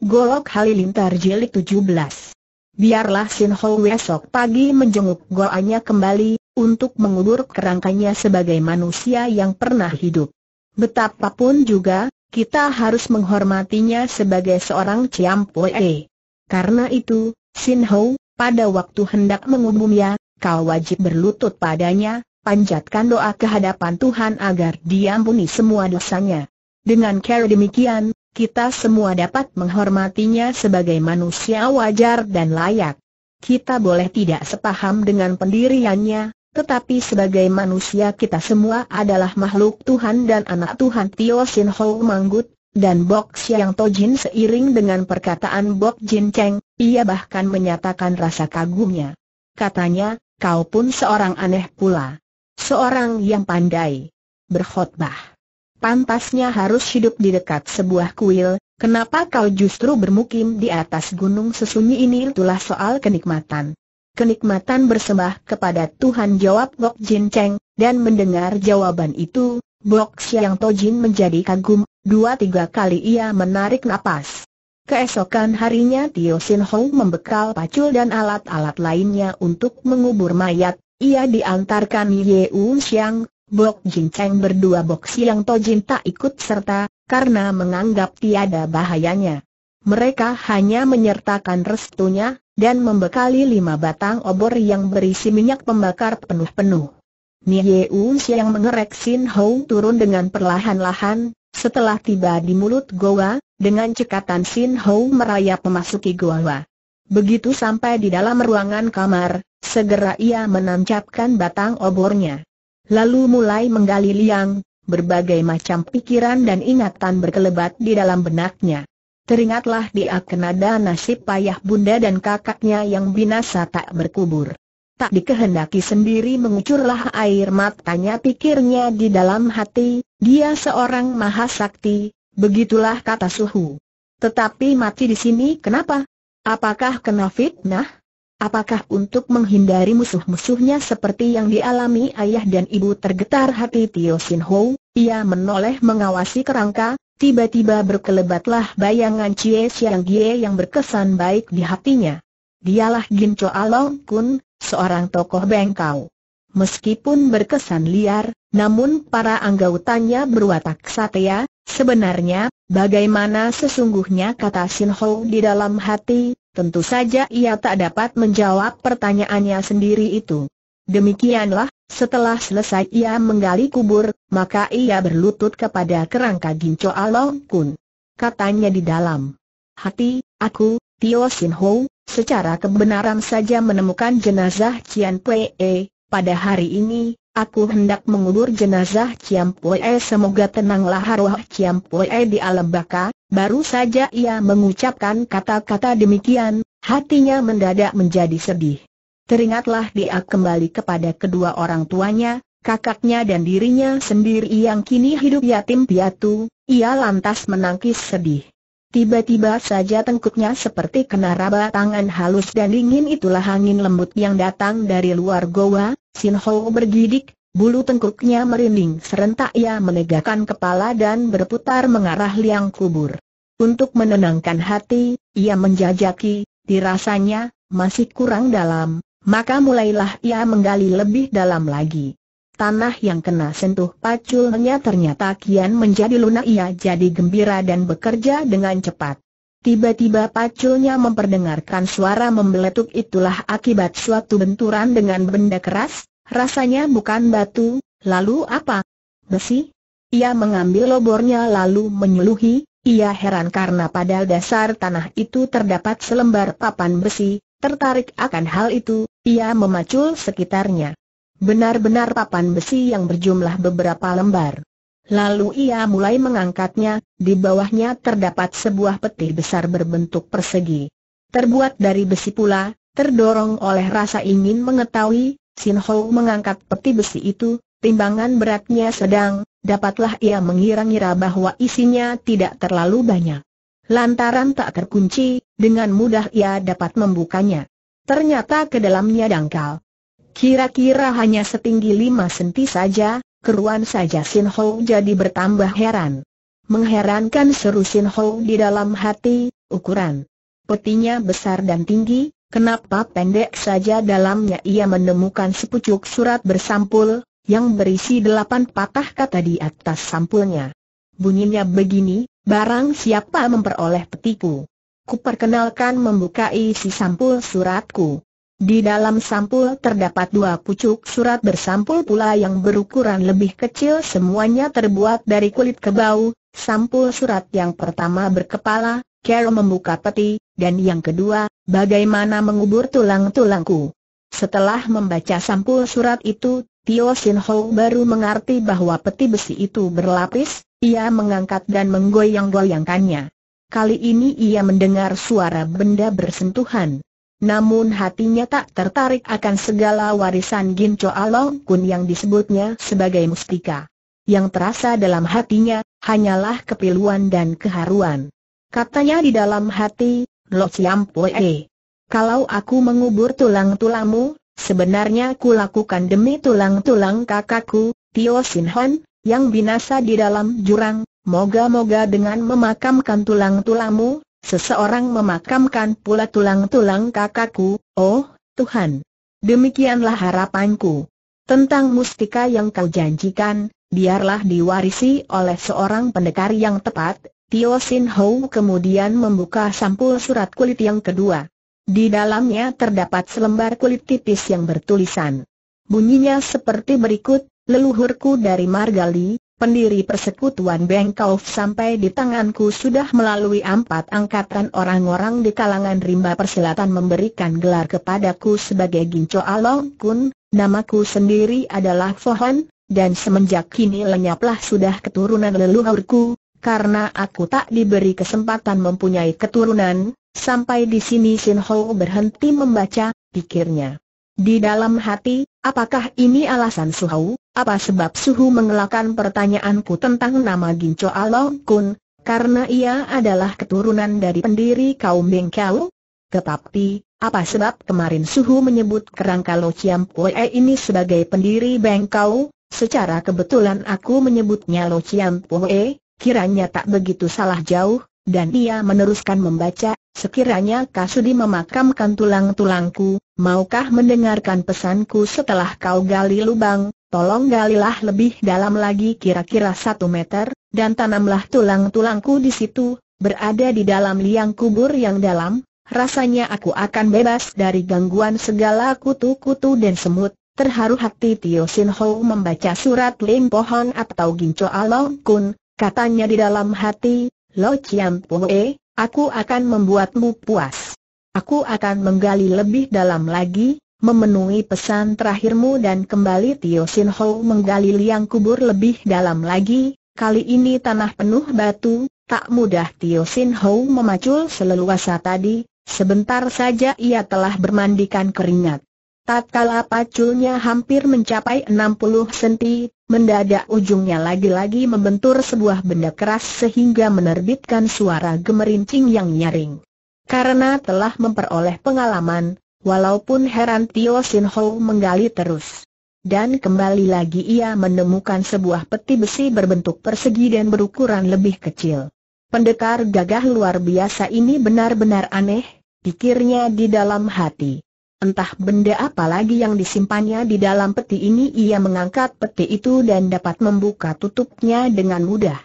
Golok Halilintar Jelik 17 Biarlah Sin Ho pagi menjenguk goanya kembali, untuk mengubur kerangkanya sebagai manusia yang pernah hidup. Betapapun juga, kita harus menghormatinya sebagai seorang Ciampoe. Karena itu, Sin Ho, pada waktu hendak mengumumnya, kau wajib berlutut padanya, panjatkan doa kehadapan Tuhan agar diampuni semua dosanya. Dengan cara demikian, kita semua dapat menghormatinya sebagai manusia wajar dan layak. Kita boleh tidak sepaham dengan pendiriannya, tetapi sebagai manusia kita semua adalah makhluk Tuhan dan anak Tuhan Tio Sin Ho Manggut, dan Bok Siang jin seiring dengan perkataan Bok Jin Cheng, ia bahkan menyatakan rasa kagumnya. Katanya, kau pun seorang aneh pula. Seorang yang pandai. berkhutbah pantasnya harus hidup di dekat sebuah kuil, kenapa kau justru bermukim di atas gunung sesunyi ini itulah soal kenikmatan. Kenikmatan bersembah kepada Tuhan jawab Bok Jin Cheng, dan mendengar jawaban itu, Bok Xiang Jin menjadi kagum, dua-tiga kali ia menarik napas. Keesokan harinya Tio Sin Hong membekal pacul dan alat-alat lainnya untuk mengubur mayat, ia diantarkan Ye Un Xiang, Bok Jin Cheng berdua Bok Siang Tojin tak ikut serta, karena menganggap tiada bahayanya. Mereka hanya menyertakan restunya, dan membekali lima batang obor yang berisi minyak pembakar penuh-penuh. Nieu Siang mengerek Sin Hou turun dengan perlahan-lahan, setelah tiba di mulut goa, dengan cekatan Sin Hou merayap memasuki goa. Begitu sampai di dalam ruangan kamar, segera ia menancapkan batang obornya. Lalu mulai menggali liang, berbagai macam pikiran dan ingatan berkelebat di dalam benaknya. Teringatlah dia kenada nasib payah bunda dan kakaknya yang binasa tak berkubur. Tak dikehendaki sendiri mengucurlah air matanya pikirnya di dalam hati, dia seorang mahasakti, begitulah kata suhu. Tetapi mati di sini kenapa? Apakah kena fitnah? Apakah untuk menghindari musuh-musuhnya seperti yang dialami ayah dan ibu tergetar hati Tio Sin Ho? Ia menoleh mengawasi kerangka, tiba-tiba berkelebatlah bayangan Cie Siang Gie yang berkesan baik di hatinya. Dialah Gin Cho Along Kun, seorang tokoh bengkau. Meskipun berkesan liar, namun para anggotanya berwatak satya, sebenarnya, bagaimana sesungguhnya kata Sin Ho di dalam hati, Tentu saja ia tak dapat menjawab pertanyaannya sendiri itu. Demikianlah, setelah selesai ia menggali kubur, maka ia berlutut kepada kerangka Ginco Along Kun. Katanya di dalam hati, aku, Tio Sin Ho, secara kebenaran saja menemukan jenazah Cian Pue. E. Pada hari ini, aku hendak mengubur jenazah Cian Pue. E. Semoga tenanglah arwah Cian Pue e di alam baka, Baru saja ia mengucapkan kata-kata demikian, hatinya mendadak menjadi sedih. Teringatlah dia kembali kepada kedua orang tuanya, kakaknya dan dirinya sendiri yang kini hidup yatim piatu, ia lantas menangkis sedih. Tiba-tiba saja tengkuknya seperti kena raba tangan halus dan dingin itulah angin lembut yang datang dari luar goa, Sin Ho bergidik, Bulu tengkuknya merinding serentak ia menegakkan kepala dan berputar mengarah liang kubur. Untuk menenangkan hati, ia menjajaki, dirasanya, masih kurang dalam, maka mulailah ia menggali lebih dalam lagi. Tanah yang kena sentuh paculnya ternyata kian menjadi lunak ia jadi gembira dan bekerja dengan cepat. Tiba-tiba paculnya memperdengarkan suara membeletuk itulah akibat suatu benturan dengan benda keras, Rasanya bukan batu, lalu apa? Besi? Ia mengambil lobornya lalu menyeluhi, ia heran karena pada dasar tanah itu terdapat selembar papan besi, tertarik akan hal itu, ia memacul sekitarnya. Benar-benar papan besi yang berjumlah beberapa lembar. Lalu ia mulai mengangkatnya, di bawahnya terdapat sebuah peti besar berbentuk persegi. Terbuat dari besi pula, terdorong oleh rasa ingin mengetahui, Sin Ho mengangkat peti besi itu, timbangan beratnya sedang, dapatlah ia mengira-ngira bahwa isinya tidak terlalu banyak. Lantaran tak terkunci, dengan mudah ia dapat membukanya. Ternyata ke dalamnya dangkal. Kira-kira hanya setinggi lima senti saja, keruan saja Sin Ho jadi bertambah heran. Mengherankan seru Sin Ho di dalam hati, ukuran petinya besar dan tinggi, Kenapa pendek saja dalamnya ia menemukan sepucuk surat bersampul, yang berisi delapan patah kata di atas sampulnya. Bunyinya begini, barang siapa memperoleh petiku, Kuperkenalkan membuka isi sampul suratku. Di dalam sampul terdapat dua pucuk surat bersampul pula yang berukuran lebih kecil semuanya terbuat dari kulit kebau, sampul surat yang pertama berkepala, Carol membuka peti, dan yang kedua, bagaimana mengubur tulang-tulangku. Setelah membaca sampul surat itu, Tio Sin Ho baru mengerti bahwa peti besi itu berlapis, ia mengangkat dan menggoyang-goyangkannya. Kali ini ia mendengar suara benda bersentuhan. Namun hatinya tak tertarik akan segala warisan Gin Cho Along Kun yang disebutnya sebagai mustika. Yang terasa dalam hatinya, hanyalah kepiluan dan keharuan. Katanya di dalam hati, Lo Siam Pue. Kalau aku mengubur tulang-tulangmu, sebenarnya kulakukan demi tulang-tulang kakakku, Tio Sin Hon, yang binasa di dalam jurang, moga-moga dengan memakamkan tulang-tulangmu, seseorang memakamkan pula tulang-tulang kakakku, oh, Tuhan. Demikianlah harapanku. Tentang mustika yang kau janjikan, biarlah diwarisi oleh seorang pendekar yang tepat, Tio Sin Ho kemudian membuka sampul surat kulit yang kedua. Di dalamnya terdapat selembar kulit tipis yang bertulisan. Bunyinya seperti berikut, leluhurku dari Margali, pendiri persekutuan Bengkauf sampai di tanganku sudah melalui empat angkatan orang-orang di kalangan rimba persilatan memberikan gelar kepadaku sebagai Ginco Along Kun, namaku sendiri adalah Fohan, dan semenjak kini lenyaplah sudah keturunan leluhurku, karena aku tak diberi kesempatan mempunyai keturunan, sampai di sini Sin Ho berhenti membaca, pikirnya. Di dalam hati, apakah ini alasan Suhu? Apa sebab Suhu mengelakkan pertanyaanku tentang nama Ginco Along Kun? Karena ia adalah keturunan dari pendiri kaum Bengkau? Tetapi, apa sebab kemarin Suhu menyebut kerangka Lo Chiam Pue ini sebagai pendiri Bengkau? Secara kebetulan aku menyebutnya Lo Chiam Pue, kiranya tak begitu salah jauh, dan ia meneruskan membaca, sekiranya Kasudi memakamkan tulang-tulangku, maukah mendengarkan pesanku setelah kau gali lubang, tolong galilah lebih dalam lagi kira-kira satu meter, dan tanamlah tulang-tulangku di situ, berada di dalam liang kubur yang dalam, rasanya aku akan bebas dari gangguan segala kutu-kutu dan semut. Terharu hati Tio Sin Ho membaca surat Lim Pohon atau gincu Along Kun, Katanya di dalam hati, Lo Chiam Pue, aku akan membuatmu puas. Aku akan menggali lebih dalam lagi, memenuhi pesan terakhirmu dan kembali Tio Sin Ho menggali liang kubur lebih dalam lagi, kali ini tanah penuh batu, tak mudah Tio Sin Ho memacul seleluasa tadi, sebentar saja ia telah bermandikan keringat. Tatkala paculnya hampir mencapai 60 senti, mendadak ujungnya lagi-lagi membentur sebuah benda keras sehingga menerbitkan suara gemerincing yang nyaring. Karena telah memperoleh pengalaman, walaupun heran Tio Sin Ho menggali terus. Dan kembali lagi ia menemukan sebuah peti besi berbentuk persegi dan berukuran lebih kecil. Pendekar gagah luar biasa ini benar-benar aneh, pikirnya di dalam hati. Entah benda apa lagi yang disimpannya di dalam peti ini ia mengangkat peti itu dan dapat membuka tutupnya dengan mudah.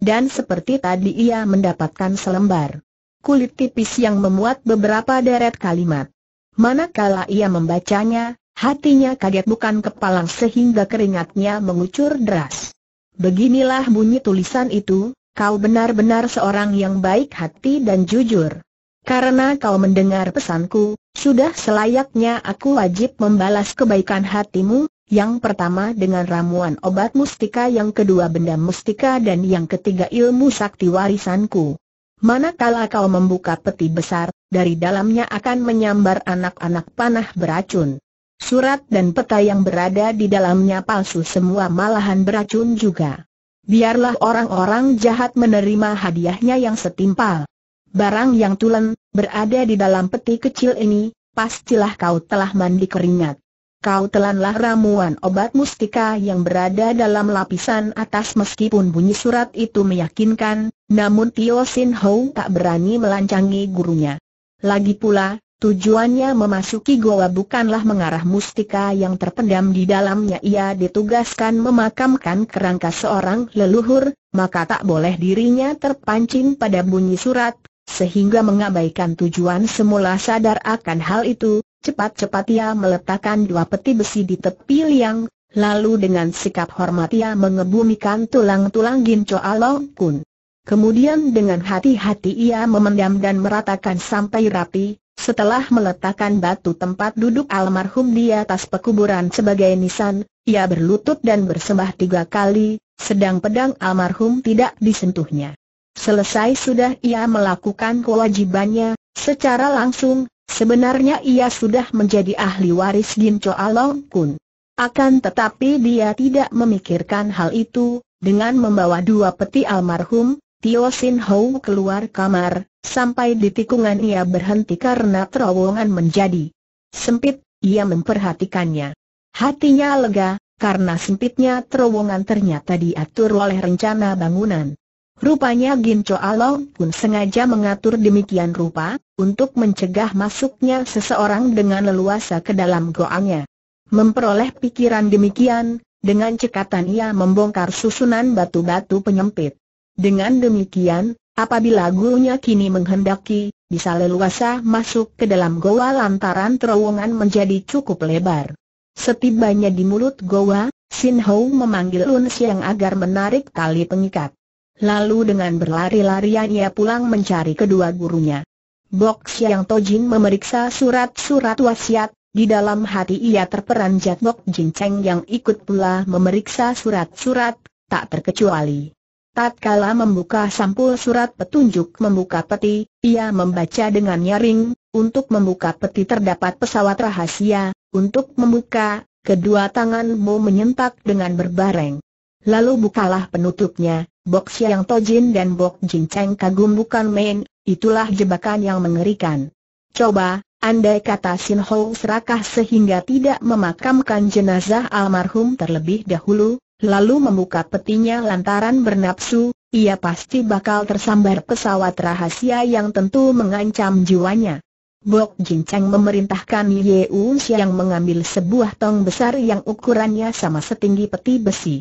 Dan seperti tadi ia mendapatkan selembar kulit tipis yang memuat beberapa deret kalimat. Manakala ia membacanya, hatinya kaget bukan kepalang sehingga keringatnya mengucur deras. Beginilah bunyi tulisan itu, kau benar-benar seorang yang baik hati dan jujur. Karena kau mendengar pesanku, sudah selayaknya aku wajib membalas kebaikan hatimu, yang pertama dengan ramuan obat mustika yang kedua benda mustika dan yang ketiga ilmu sakti warisanku. Manakala kau membuka peti besar, dari dalamnya akan menyambar anak-anak panah beracun. Surat dan peta yang berada di dalamnya palsu semua malahan beracun juga. Biarlah orang-orang jahat menerima hadiahnya yang setimpal. Barang yang tulen, berada di dalam peti kecil ini, pastilah kau telah mandi keringat. Kau telanlah ramuan obat mustika yang berada dalam lapisan atas meskipun bunyi surat itu meyakinkan, namun Tio Sin Ho tak berani melancangi gurunya. Lagi pula, tujuannya memasuki goa bukanlah mengarah mustika yang terpendam di dalamnya ia ditugaskan memakamkan kerangka seorang leluhur, maka tak boleh dirinya terpancing pada bunyi surat, sehingga mengabaikan tujuan semula sadar akan hal itu, cepat-cepat ia meletakkan dua peti besi di tepi liang, lalu dengan sikap hormat ia mengebumikan tulang-tulang Ginco Along Kun. Kemudian dengan hati-hati ia memendam dan meratakan sampai rapi, setelah meletakkan batu tempat duduk almarhum di atas pekuburan sebagai nisan, ia berlutut dan bersembah tiga kali, sedang pedang almarhum tidak disentuhnya. Selesai sudah ia melakukan kewajibannya, secara langsung, sebenarnya ia sudah menjadi ahli waris Gin Cho Along Kun. Akan tetapi dia tidak memikirkan hal itu, dengan membawa dua peti almarhum, Tio Sin Hou keluar kamar, sampai di tikungan ia berhenti karena terowongan menjadi sempit, ia memperhatikannya. Hatinya lega, karena sempitnya terowongan ternyata diatur oleh rencana bangunan. Rupanya Ginco Along pun sengaja mengatur demikian rupa, untuk mencegah masuknya seseorang dengan leluasa ke dalam goangnya. Memperoleh pikiran demikian, dengan cekatan ia membongkar susunan batu-batu penyempit. Dengan demikian, apabila gurunya kini menghendaki, bisa leluasa masuk ke dalam goa lantaran terowongan menjadi cukup lebar. Setibanya di mulut goa, Sin Hou memanggil Lun Siang agar menarik tali pengikat. Lalu dengan berlari-larian ia pulang mencari kedua gurunya. Bok Siang Tojin memeriksa surat-surat wasiat, di dalam hati ia terperanjat Bok Jin Cheng yang ikut pula memeriksa surat-surat, tak terkecuali. Tatkala membuka sampul surat petunjuk membuka peti, ia membaca dengan nyaring, untuk membuka peti terdapat pesawat rahasia, untuk membuka, kedua tanganmu menyentak dengan berbareng. Lalu bukalah penutupnya, Bok yang Tojin dan Bok Jin Cheng kagum bukan main, itulah jebakan yang mengerikan. Coba, andai kata Sin Ho serakah sehingga tidak memakamkan jenazah almarhum terlebih dahulu, lalu membuka petinya lantaran bernapsu, ia pasti bakal tersambar pesawat rahasia yang tentu mengancam jiwanya. Bok Jin Cheng memerintahkan Ye Un Siang mengambil sebuah tong besar yang ukurannya sama setinggi peti besi.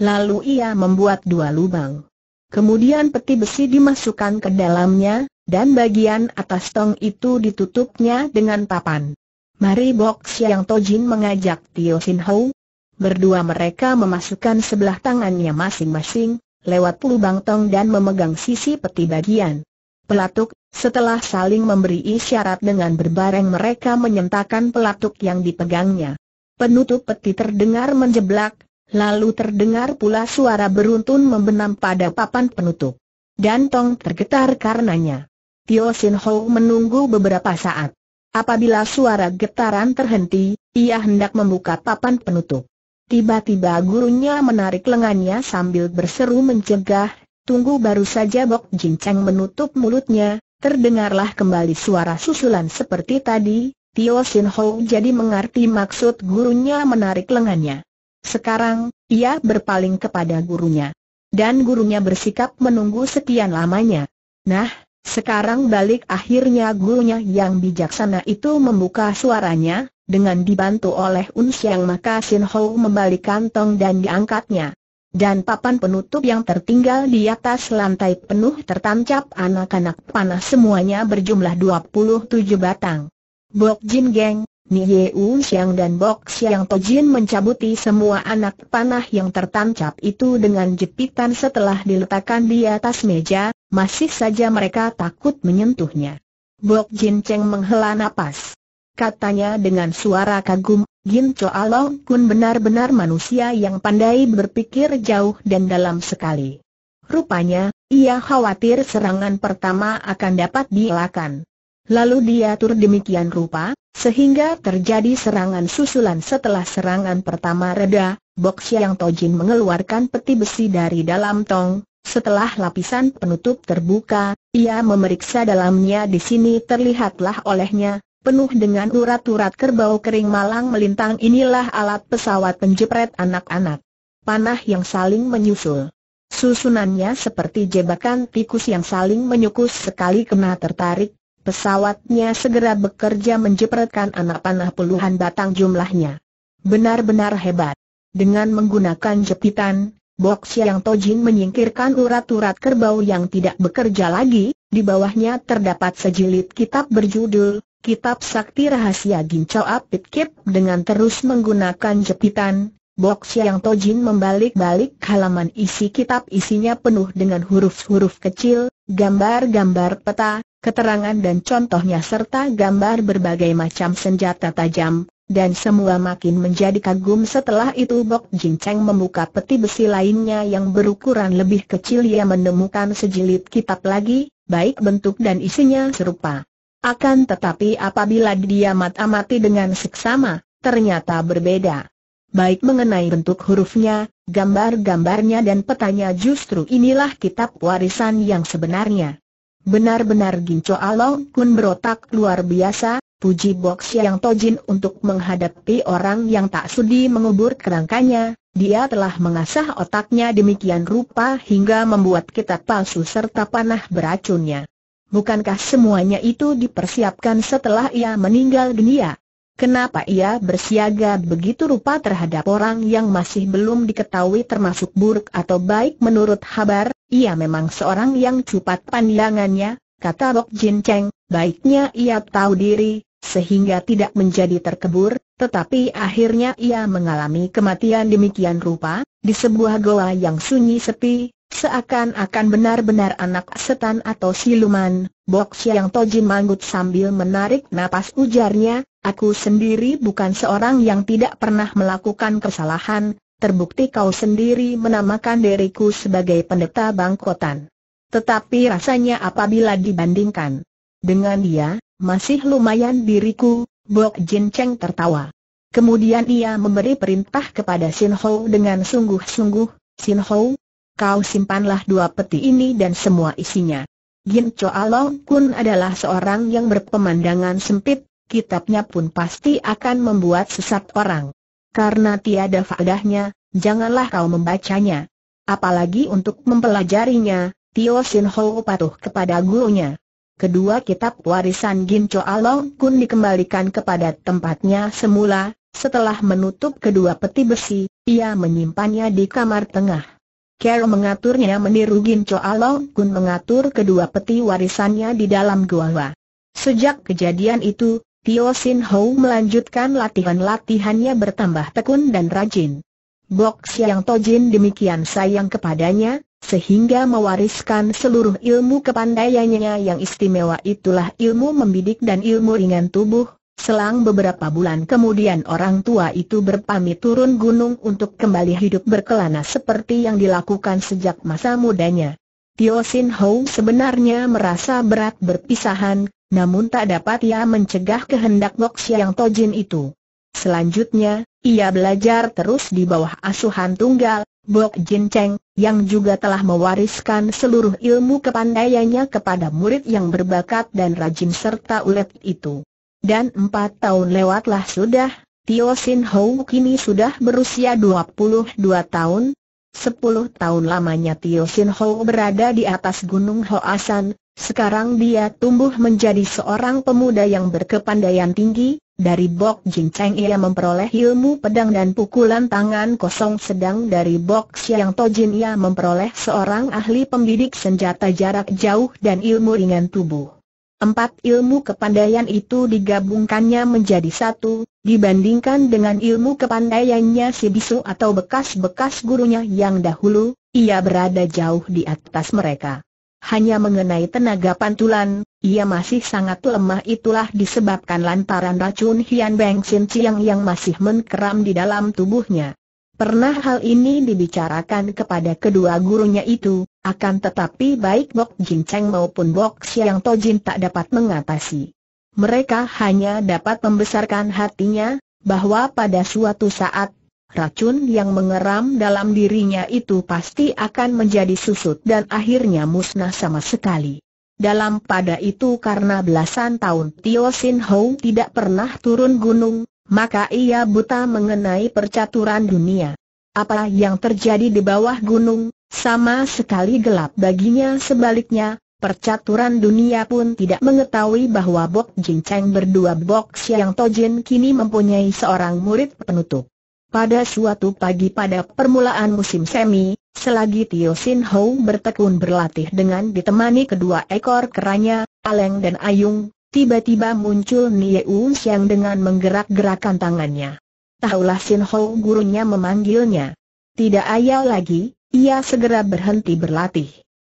Lalu ia membuat dua lubang. Kemudian peti besi dimasukkan ke dalamnya, dan bagian atas tong itu ditutupnya dengan papan. Mari Box yang Tojin mengajak Tio Sin Ho. Berdua mereka memasukkan sebelah tangannya masing-masing, lewat lubang tong dan memegang sisi peti bagian. Pelatuk, setelah saling memberi isyarat dengan berbareng mereka menyentakan pelatuk yang dipegangnya. Penutup peti terdengar menjeblak, Lalu terdengar pula suara beruntun membenam pada papan penutup. Dan Tong tergetar karenanya. Tio Sin Ho menunggu beberapa saat. Apabila suara getaran terhenti, ia hendak membuka papan penutup. Tiba-tiba gurunya menarik lengannya sambil berseru mencegah, tunggu baru saja Bok Jin Jincang menutup mulutnya, terdengarlah kembali suara susulan seperti tadi, Tio Sin Ho jadi mengerti maksud gurunya menarik lengannya. Sekarang, ia berpaling kepada gurunya. Dan gurunya bersikap menunggu sekian lamanya. Nah, sekarang balik akhirnya gurunya yang bijaksana itu membuka suaranya, dengan dibantu oleh Unsiang maka Sin Ho membalikan tong dan diangkatnya. Dan papan penutup yang tertinggal di atas lantai penuh tertancap anak-anak panah semuanya berjumlah 27 batang. Bok Jin Geng, Nie U Xiang dan Bok Xiang Tojin mencabuti semua anak panah yang tertancap itu dengan jepitan setelah diletakkan di atas meja, masih saja mereka takut menyentuhnya. Bok Jin Cheng menghela napas. Katanya dengan suara kagum, Jin Cho Long Kun benar-benar manusia yang pandai berpikir jauh dan dalam sekali. Rupanya, ia khawatir serangan pertama akan dapat dielakkan. Lalu dia tur demikian rupa, sehingga terjadi serangan susulan setelah serangan pertama reda, Bok Siang Tojin mengeluarkan peti besi dari dalam tong, setelah lapisan penutup terbuka, ia memeriksa dalamnya di sini terlihatlah olehnya, penuh dengan urat-urat kerbau kering malang melintang inilah alat pesawat penjepret anak-anak. Panah yang saling menyusul. Susunannya seperti jebakan tikus yang saling menyukus sekali kena tertarik, Pesawatnya segera bekerja menjepretkan anak panah puluhan batang jumlahnya. Benar-benar hebat. Dengan menggunakan jepitan, Bok Siang Tojin menyingkirkan urat-urat kerbau yang tidak bekerja lagi, di bawahnya terdapat sejilid kitab berjudul, Kitab Sakti Rahasia Gincau Apit Kip dengan terus menggunakan jepitan, Bok Siang Tojin membalik-balik halaman isi kitab isinya penuh dengan huruf-huruf kecil, gambar-gambar peta, keterangan dan contohnya serta gambar berbagai macam senjata tajam, dan semua makin menjadi kagum setelah itu Bok Jin Cheng membuka peti besi lainnya yang berukuran lebih kecil ia menemukan sejilid kitab lagi, baik bentuk dan isinya serupa. Akan tetapi apabila dia mat-amati dengan seksama, ternyata berbeda baik mengenai bentuk hurufnya, gambar-gambarnya dan petanya justru inilah kitab warisan yang sebenarnya. Benar-benar Ginco Along Kun berotak luar biasa, puji Box yang Tojin untuk menghadapi orang yang tak sudi mengubur kerangkanya, dia telah mengasah otaknya demikian rupa hingga membuat kitab palsu serta panah beracunnya. Bukankah semuanya itu dipersiapkan setelah ia meninggal dunia? Kenapa ia bersiaga begitu rupa terhadap orang yang masih belum diketahui termasuk buruk atau baik menurut Habar, ia memang seorang yang cepat pandangannya, kata Rok Jin Cheng, baiknya ia tahu diri, sehingga tidak menjadi terkebur, tetapi akhirnya ia mengalami kematian demikian rupa, di sebuah goa yang sunyi sepi, Seakan-akan benar-benar anak setan atau siluman, Bok Siang toji manggut sambil menarik napas ujarnya, aku sendiri bukan seorang yang tidak pernah melakukan kesalahan, terbukti kau sendiri menamakan diriku sebagai pendeta bangkotan. Tetapi rasanya apabila dibandingkan dengan dia, masih lumayan diriku, Bok Jin Cheng tertawa. Kemudian ia memberi perintah kepada Sin Ho dengan sungguh-sungguh, Sin Ho, kau simpanlah dua peti ini dan semua isinya. Gin Choa Long Kun adalah seorang yang berpemandangan sempit, kitabnya pun pasti akan membuat sesat orang. Karena tiada faedahnya, janganlah kau membacanya. Apalagi untuk mempelajarinya, Tio Sin Ho patuh kepada gurunya. Kedua kitab warisan Gin Choa Long Kun dikembalikan kepada tempatnya semula, setelah menutup kedua peti besi, ia menyimpannya di kamar tengah. Carol mengaturnya meniru Gin Cho Along. Kun mengatur kedua peti warisannya di dalam gua. Sejak kejadian itu, Tio Sin Ho melanjutkan latihan-latihannya bertambah tekun dan rajin. Bok Siang Tojin demikian sayang kepadanya, sehingga mewariskan seluruh ilmu kepandaiannya yang istimewa itulah ilmu membidik dan ilmu ringan tubuh, Selang beberapa bulan kemudian orang tua itu berpamit turun gunung untuk kembali hidup berkelana seperti yang dilakukan sejak masa mudanya. Tio Sin Ho sebenarnya merasa berat berpisahan, namun tak dapat ia mencegah kehendak Gok Siang Tojin itu. Selanjutnya, ia belajar terus di bawah asuhan tunggal, Bok Jin Cheng, yang juga telah mewariskan seluruh ilmu kepandaiannya kepada murid yang berbakat dan rajin serta ulet itu dan empat tahun lewatlah sudah, Tio Sin Hou kini sudah berusia 22 tahun. Sepuluh tahun lamanya Tio Sin Hou berada di atas Gunung Hoasan, sekarang dia tumbuh menjadi seorang pemuda yang berkepandaian tinggi, dari Bok Jin Cheng ia memperoleh ilmu pedang dan pukulan tangan kosong sedang dari Bok Xiang Tojin ia memperoleh seorang ahli pembidik senjata jarak jauh dan ilmu ringan tubuh. Empat ilmu kepandaian itu digabungkannya menjadi satu, dibandingkan dengan ilmu kepandaiannya si bisu atau bekas-bekas gurunya yang dahulu, ia berada jauh di atas mereka. Hanya mengenai tenaga pantulan, ia masih sangat lemah itulah disebabkan lantaran racun Hian Beng Sin Chiang yang masih menkeram di dalam tubuhnya. Pernah hal ini dibicarakan kepada kedua gurunya itu, akan tetapi baik Bok Jin Cheng maupun Bok Siang Tojin tak dapat mengatasi. Mereka hanya dapat membesarkan hatinya, bahwa pada suatu saat, racun yang mengeram dalam dirinya itu pasti akan menjadi susut dan akhirnya musnah sama sekali. Dalam pada itu karena belasan tahun Tio Sin Ho tidak pernah turun gunung, maka ia buta mengenai percaturan dunia. Apa yang terjadi di bawah gunung, sama sekali gelap baginya sebaliknya, percaturan dunia pun tidak mengetahui bahwa Bok Jin Cheng berdua Bok Siang Tojin kini mempunyai seorang murid penutup. Pada suatu pagi pada permulaan musim semi, selagi Tio Sin Ho bertekun berlatih dengan ditemani kedua ekor keranya, Aleng dan Ayung, tiba-tiba muncul Nie U Siang dengan menggerak-gerakan tangannya. Tahulah Sin Ho gurunya memanggilnya. Tidak ayal lagi, ia segera berhenti berlatih.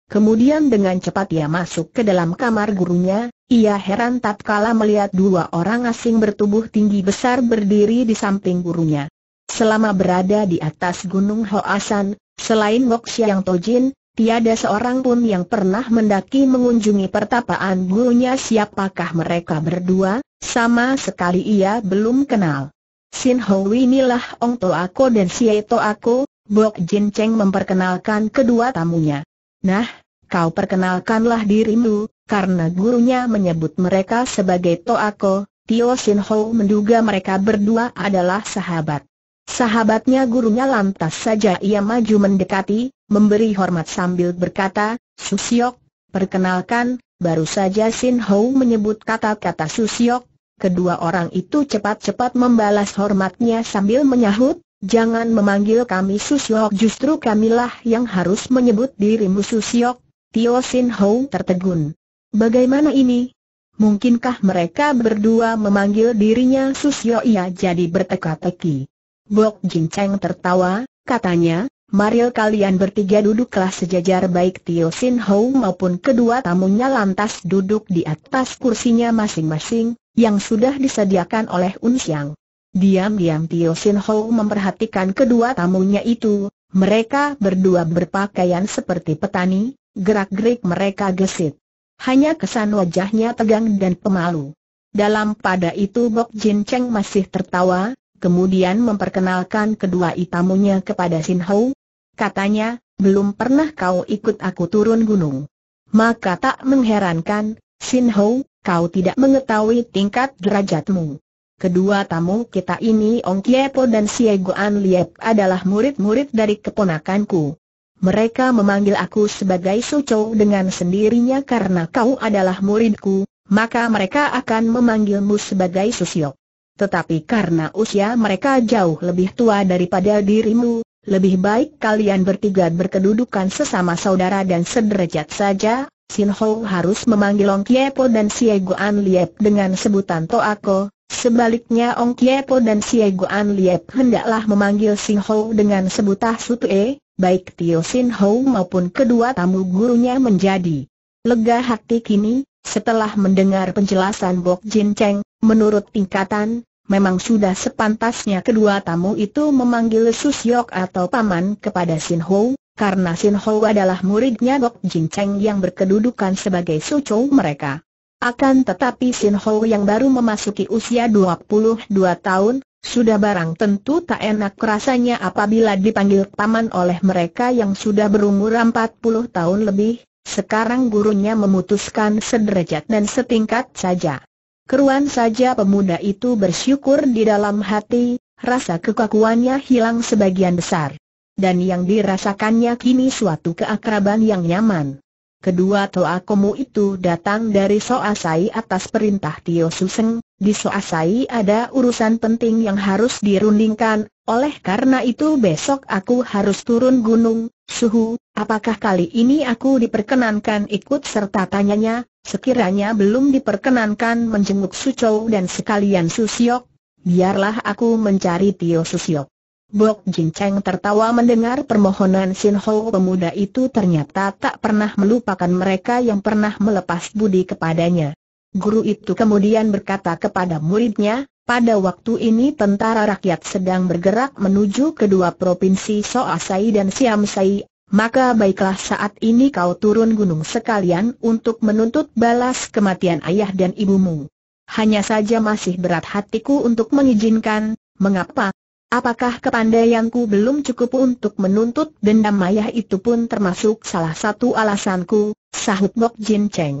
Kemudian dengan cepat ia masuk ke dalam kamar gurunya, ia heran tatkala melihat dua orang asing bertubuh tinggi besar berdiri di samping gurunya. Selama berada di atas Gunung Hoasan, selain Ngok Siang Tojin, tiada seorang pun yang pernah mendaki mengunjungi pertapaan gurunya siapakah mereka berdua, sama sekali ia belum kenal. Sin Hui inilah Ong To Ako dan Si To Ako, Bok Jin Cheng memperkenalkan kedua tamunya. Nah, kau perkenalkanlah dirimu, karena gurunya menyebut mereka sebagai Toako, Tio Sin Ho menduga mereka berdua adalah sahabat. Sahabatnya gurunya lantas saja ia maju mendekati, memberi hormat sambil berkata, Susiok, perkenalkan, baru saja Sin Ho menyebut kata-kata Susiok, kedua orang itu cepat-cepat membalas hormatnya sambil menyahut, Jangan memanggil kami Susiok justru kamilah yang harus menyebut dirimu Susiok. Tio Sin Ho tertegun. Bagaimana ini? Mungkinkah mereka berdua memanggil dirinya Susiok ia jadi berteka-teki? Bok Jin Cheng tertawa, katanya, Mari kalian bertiga duduklah sejajar baik Tio Sin Ho maupun kedua tamunya lantas duduk di atas kursinya masing-masing, yang sudah disediakan oleh Unsiang. Diam-diam Tio Sin Ho memperhatikan kedua tamunya itu, mereka berdua berpakaian seperti petani, gerak-gerik mereka gesit. Hanya kesan wajahnya tegang dan pemalu. Dalam pada itu Bok Jin Cheng masih tertawa, kemudian memperkenalkan kedua tamunya kepada Sin Ho. Katanya, belum pernah kau ikut aku turun gunung. Maka tak mengherankan, Sin Ho, kau tidak mengetahui tingkat derajatmu. Kedua tamu kita ini Ong Kiepo dan Xie Guan Liep adalah murid-murid dari keponakanku. Mereka memanggil aku sebagai Chou dengan sendirinya karena kau adalah muridku, maka mereka akan memanggilmu sebagai Siok. Tetapi karena usia mereka jauh lebih tua daripada dirimu, lebih baik kalian bertiga berkedudukan sesama saudara dan sederajat saja. Sin Ho harus memanggil Ong Kiepo dan Xie Guan Liep dengan sebutan Toako, Sebaliknya Ong Kiepo dan Xie Guan Liep hendaklah memanggil Sing Ho dengan sebutah E, baik Tio Sin Ho maupun kedua tamu gurunya menjadi lega hati kini, setelah mendengar penjelasan Bok Jin Cheng, menurut tingkatan, memang sudah sepantasnya kedua tamu itu memanggil Susyok atau Paman kepada Sin Ho, karena Sin Ho adalah muridnya Bok Jin Cheng yang berkedudukan sebagai Sucou mereka. Akan tetapi Sin Ho yang baru memasuki usia 22 tahun, sudah barang tentu tak enak rasanya apabila dipanggil paman oleh mereka yang sudah berumur 40 tahun lebih, sekarang gurunya memutuskan sederajat dan setingkat saja. Keruan saja pemuda itu bersyukur di dalam hati, rasa kekakuannya hilang sebagian besar. Dan yang dirasakannya kini suatu keakraban yang nyaman kedua toa komu itu datang dari Soasai atas perintah Tio Suseng, di Soasai ada urusan penting yang harus dirundingkan, oleh karena itu besok aku harus turun gunung, suhu, apakah kali ini aku diperkenankan ikut serta tanyanya, sekiranya belum diperkenankan menjenguk Sucou dan sekalian Susiok, biarlah aku mencari Tio Susiok. Bok Jin Cheng tertawa mendengar permohonan Sin Ho pemuda itu ternyata tak pernah melupakan mereka yang pernah melepas budi kepadanya. Guru itu kemudian berkata kepada muridnya, pada waktu ini tentara rakyat sedang bergerak menuju kedua provinsi Soasai dan Siamsai, maka baiklah saat ini kau turun gunung sekalian untuk menuntut balas kematian ayah dan ibumu. Hanya saja masih berat hatiku untuk mengizinkan, mengapa? Apakah kepandaianku belum cukup untuk menuntut dendam ayah itu pun termasuk salah satu alasanku, sahut Ngok Jin Cheng.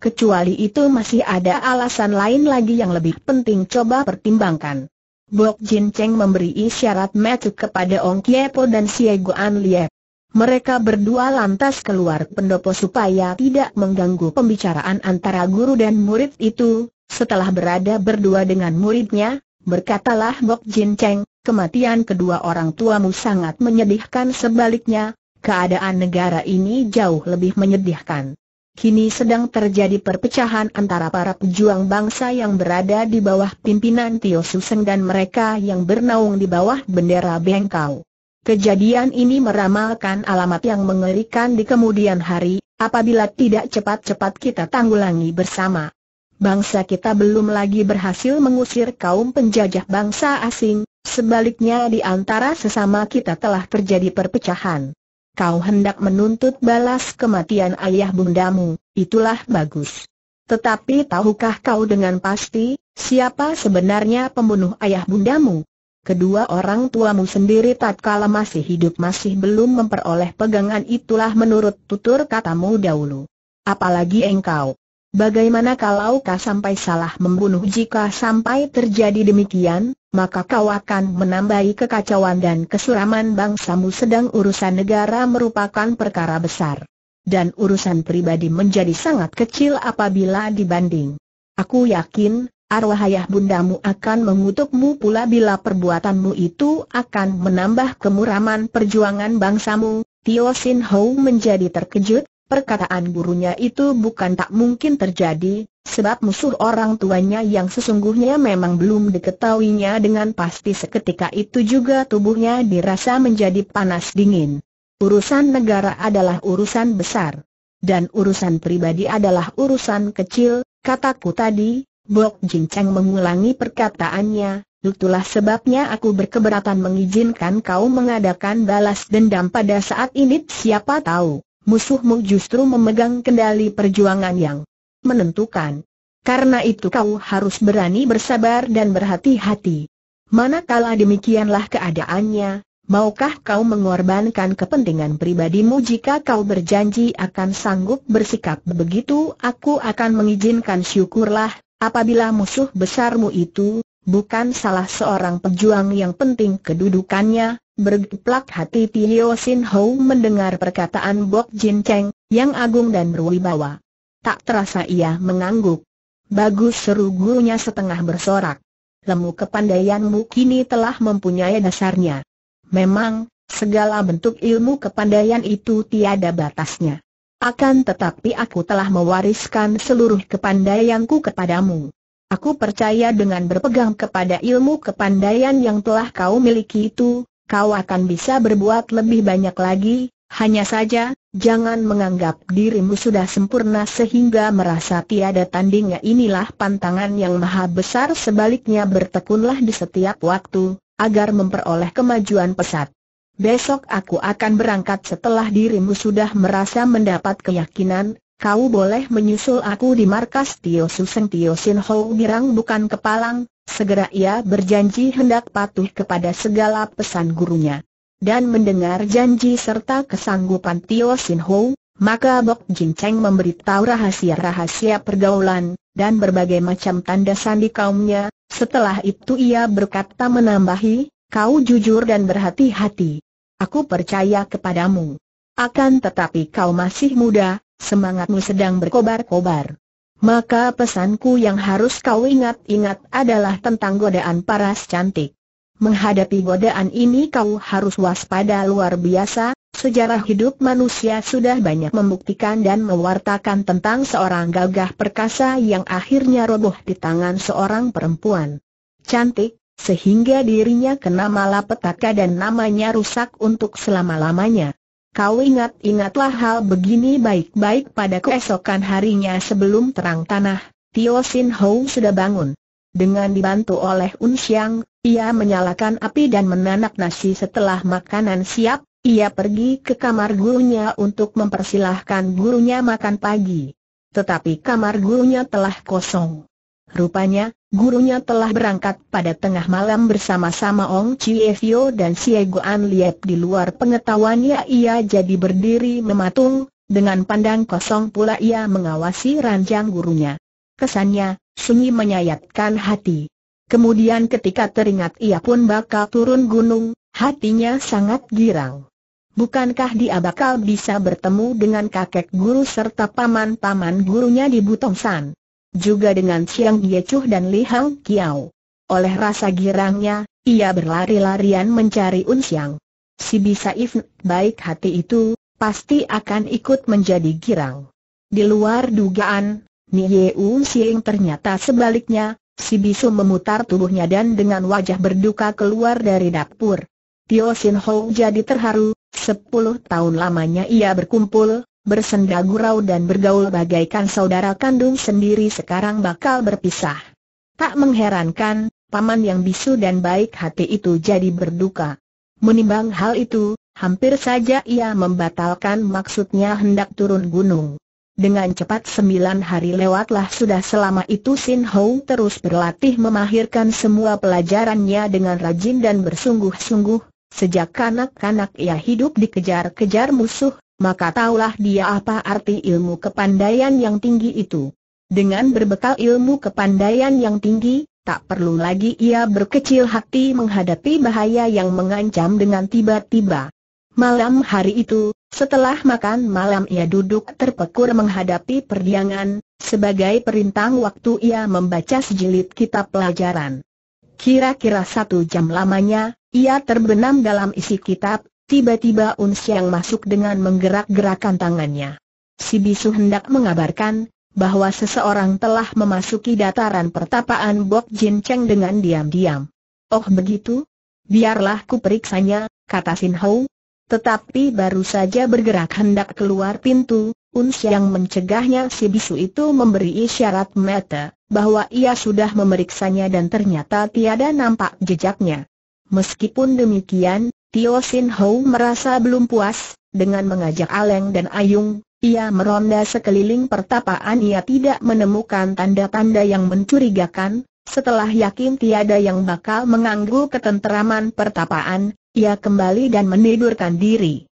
Kecuali itu masih ada alasan lain lagi yang lebih penting coba pertimbangkan. Bok Jin Cheng memberi isyarat metu kepada Ong Kiepo dan Siego An Liep. Mereka berdua lantas keluar pendopo supaya tidak mengganggu pembicaraan antara guru dan murid itu. Setelah berada berdua dengan muridnya, berkatalah Bok Jin Cheng, Kematian kedua orang tuamu sangat menyedihkan sebaliknya, keadaan negara ini jauh lebih menyedihkan. Kini sedang terjadi perpecahan antara para pejuang bangsa yang berada di bawah pimpinan Tio Suseng dan mereka yang bernaung di bawah bendera Bengkau. Kejadian ini meramalkan alamat yang mengerikan di kemudian hari, apabila tidak cepat-cepat kita tanggulangi bersama. Bangsa kita belum lagi berhasil mengusir kaum penjajah bangsa asing, Sebaliknya di antara sesama kita telah terjadi perpecahan. Kau hendak menuntut balas kematian ayah bundamu, itulah bagus. Tetapi tahukah kau dengan pasti, siapa sebenarnya pembunuh ayah bundamu? Kedua orang tuamu sendiri tatkala masih hidup masih belum memperoleh pegangan itulah menurut tutur katamu dahulu. Apalagi engkau. Bagaimana kalau kau sampai salah membunuh jika sampai terjadi demikian? maka kau akan menambahi kekacauan dan kesuraman bangsamu sedang urusan negara merupakan perkara besar. Dan urusan pribadi menjadi sangat kecil apabila dibanding. Aku yakin, arwah ayah bundamu akan mengutukmu pula bila perbuatanmu itu akan menambah kemuraman perjuangan bangsamu. Tio Sin Ho menjadi terkejut, Perkataan gurunya itu bukan tak mungkin terjadi, sebab musuh orang tuanya yang sesungguhnya memang belum diketahuinya dengan pasti seketika itu juga tubuhnya dirasa menjadi panas dingin. Urusan negara adalah urusan besar. Dan urusan pribadi adalah urusan kecil, kataku tadi, Bok Jincang mengulangi perkataannya, Itulah sebabnya aku berkeberatan mengizinkan kau mengadakan balas dendam pada saat ini siapa tahu musuhmu justru memegang kendali perjuangan yang menentukan. Karena itu kau harus berani bersabar dan berhati-hati. Manakala demikianlah keadaannya, maukah kau mengorbankan kepentingan pribadimu jika kau berjanji akan sanggup bersikap begitu aku akan mengizinkan syukurlah, apabila musuh besarmu itu, bukan salah seorang pejuang yang penting kedudukannya, Bergeplak hati Tio Sin Ho mendengar perkataan Bok Jin Cheng, yang agung dan berwibawa. Tak terasa ia mengangguk. Bagus seru gurunya setengah bersorak. Lemu kepandaianmu kini telah mempunyai dasarnya. Memang, segala bentuk ilmu kepandaian itu tiada batasnya. Akan tetapi aku telah mewariskan seluruh kepandaianku kepadamu. Aku percaya dengan berpegang kepada ilmu kepandaian yang telah kau miliki itu, kau akan bisa berbuat lebih banyak lagi, hanya saja, jangan menganggap dirimu sudah sempurna sehingga merasa tiada tandingnya inilah pantangan yang maha besar sebaliknya bertekunlah di setiap waktu, agar memperoleh kemajuan pesat. Besok aku akan berangkat setelah dirimu sudah merasa mendapat keyakinan, kau boleh menyusul aku di markas Tio Suseng Tio Sin Ho Girang bukan kepalang, Segera ia berjanji hendak patuh kepada segala pesan gurunya. Dan mendengar janji serta kesanggupan Tio Sin Ho, maka Bok Jin Cheng memberitahu rahasia-rahasia pergaulan, dan berbagai macam tanda sandi kaumnya, setelah itu ia berkata menambahi, kau jujur dan berhati-hati. Aku percaya kepadamu. Akan tetapi kau masih muda, semangatmu sedang berkobar-kobar. Maka pesanku yang harus kau ingat-ingat adalah tentang godaan paras cantik. Menghadapi godaan ini kau harus waspada luar biasa, sejarah hidup manusia sudah banyak membuktikan dan mewartakan tentang seorang gagah perkasa yang akhirnya roboh di tangan seorang perempuan. Cantik, sehingga dirinya kena malapetaka dan namanya rusak untuk selama-lamanya. Kau ingat-ingatlah hal begini baik-baik pada keesokan harinya sebelum terang tanah, Tio Sin Ho sudah bangun. Dengan dibantu oleh Un Siang, ia menyalakan api dan menanak nasi setelah makanan siap, ia pergi ke kamar gurunya untuk mempersilahkan gurunya makan pagi. Tetapi kamar gurunya telah kosong. Rupanya, Gurunya telah berangkat pada tengah malam bersama-sama Ong Chie Fio dan Xie Guan Liep di luar pengetahuannya ia jadi berdiri mematung, dengan pandang kosong pula ia mengawasi ranjang gurunya. Kesannya, sunyi menyayatkan hati. Kemudian ketika teringat ia pun bakal turun gunung, hatinya sangat girang. Bukankah dia bakal bisa bertemu dengan kakek guru serta paman-paman gurunya di Butongsan? juga dengan Chiang Yechuh dan Li Hang Kiao. Oleh rasa girangnya, ia berlari-larian mencari Unsiang. Si bisa If baik hati itu, pasti akan ikut menjadi girang. Di luar dugaan, Nie Un Siang ternyata sebaliknya, si bisu memutar tubuhnya dan dengan wajah berduka keluar dari dapur. Tio Sin Ho jadi terharu, sepuluh tahun lamanya ia berkumpul, bersenda gurau dan bergaul bagaikan saudara kandung sendiri sekarang bakal berpisah. Tak mengherankan, paman yang bisu dan baik hati itu jadi berduka. Menimbang hal itu, hampir saja ia membatalkan maksudnya hendak turun gunung. Dengan cepat sembilan hari lewatlah sudah selama itu Sin Hou terus berlatih memahirkan semua pelajarannya dengan rajin dan bersungguh-sungguh. Sejak kanak-kanak ia hidup dikejar-kejar musuh, maka taulah dia apa arti ilmu kepandaian yang tinggi itu. Dengan berbekal ilmu kepandaian yang tinggi, tak perlu lagi ia berkecil hati menghadapi bahaya yang mengancam dengan tiba-tiba. Malam hari itu, setelah makan malam ia duduk terpekur menghadapi perdiangan, sebagai perintang waktu ia membaca sejilid kitab pelajaran. Kira-kira satu jam lamanya, ia terbenam dalam isi kitab, Tiba-tiba Unsiang masuk dengan menggerak gerakkan tangannya. Si bisu hendak mengabarkan, bahwa seseorang telah memasuki dataran pertapaan Bok Jin Cheng dengan diam-diam. Oh begitu? Biarlah ku periksanya, kata Sin Hou. Tetapi baru saja bergerak hendak keluar pintu, Unsiang mencegahnya si bisu itu memberi isyarat mata, bahwa ia sudah memeriksanya dan ternyata tiada nampak jejaknya. Meskipun demikian, Tio Sin Ho merasa belum puas, dengan mengajak Aleng dan Ayung, ia meronda sekeliling pertapaan ia tidak menemukan tanda-tanda yang mencurigakan, setelah yakin tiada yang bakal mengganggu ketenteraman pertapaan, ia kembali dan menidurkan diri.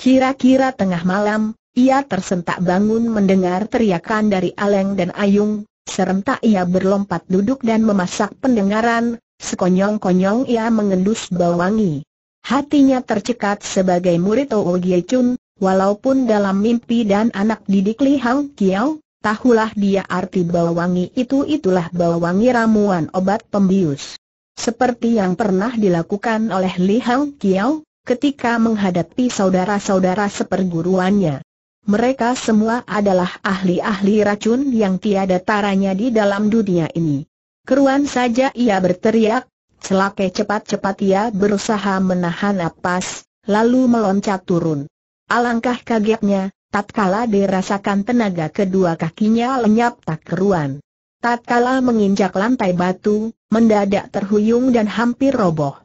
Kira-kira tengah malam, ia tersentak bangun mendengar teriakan dari Aleng dan Ayung, serentak ia berlompat duduk dan memasak pendengaran, sekonyong-konyong ia mengendus bau wangi. Hatinya tercekat sebagai murid Ouo Gie Chun, walaupun dalam mimpi dan anak didik Li Hao Kiao, tahulah dia arti bawangi itu itulah bawangi ramuan obat pembius. Seperti yang pernah dilakukan oleh Li Hao Kiao, ketika menghadapi saudara-saudara seperguruannya. Mereka semua adalah ahli-ahli racun yang tiada taranya di dalam dunia ini. Keruan saja ia berteriak, Celake cepat-cepat ia berusaha menahan napas, lalu meloncat turun. Alangkah kagetnya, tatkala dirasakan tenaga kedua kakinya lenyap tak keruan. Tatkala menginjak lantai batu, mendadak terhuyung dan hampir roboh.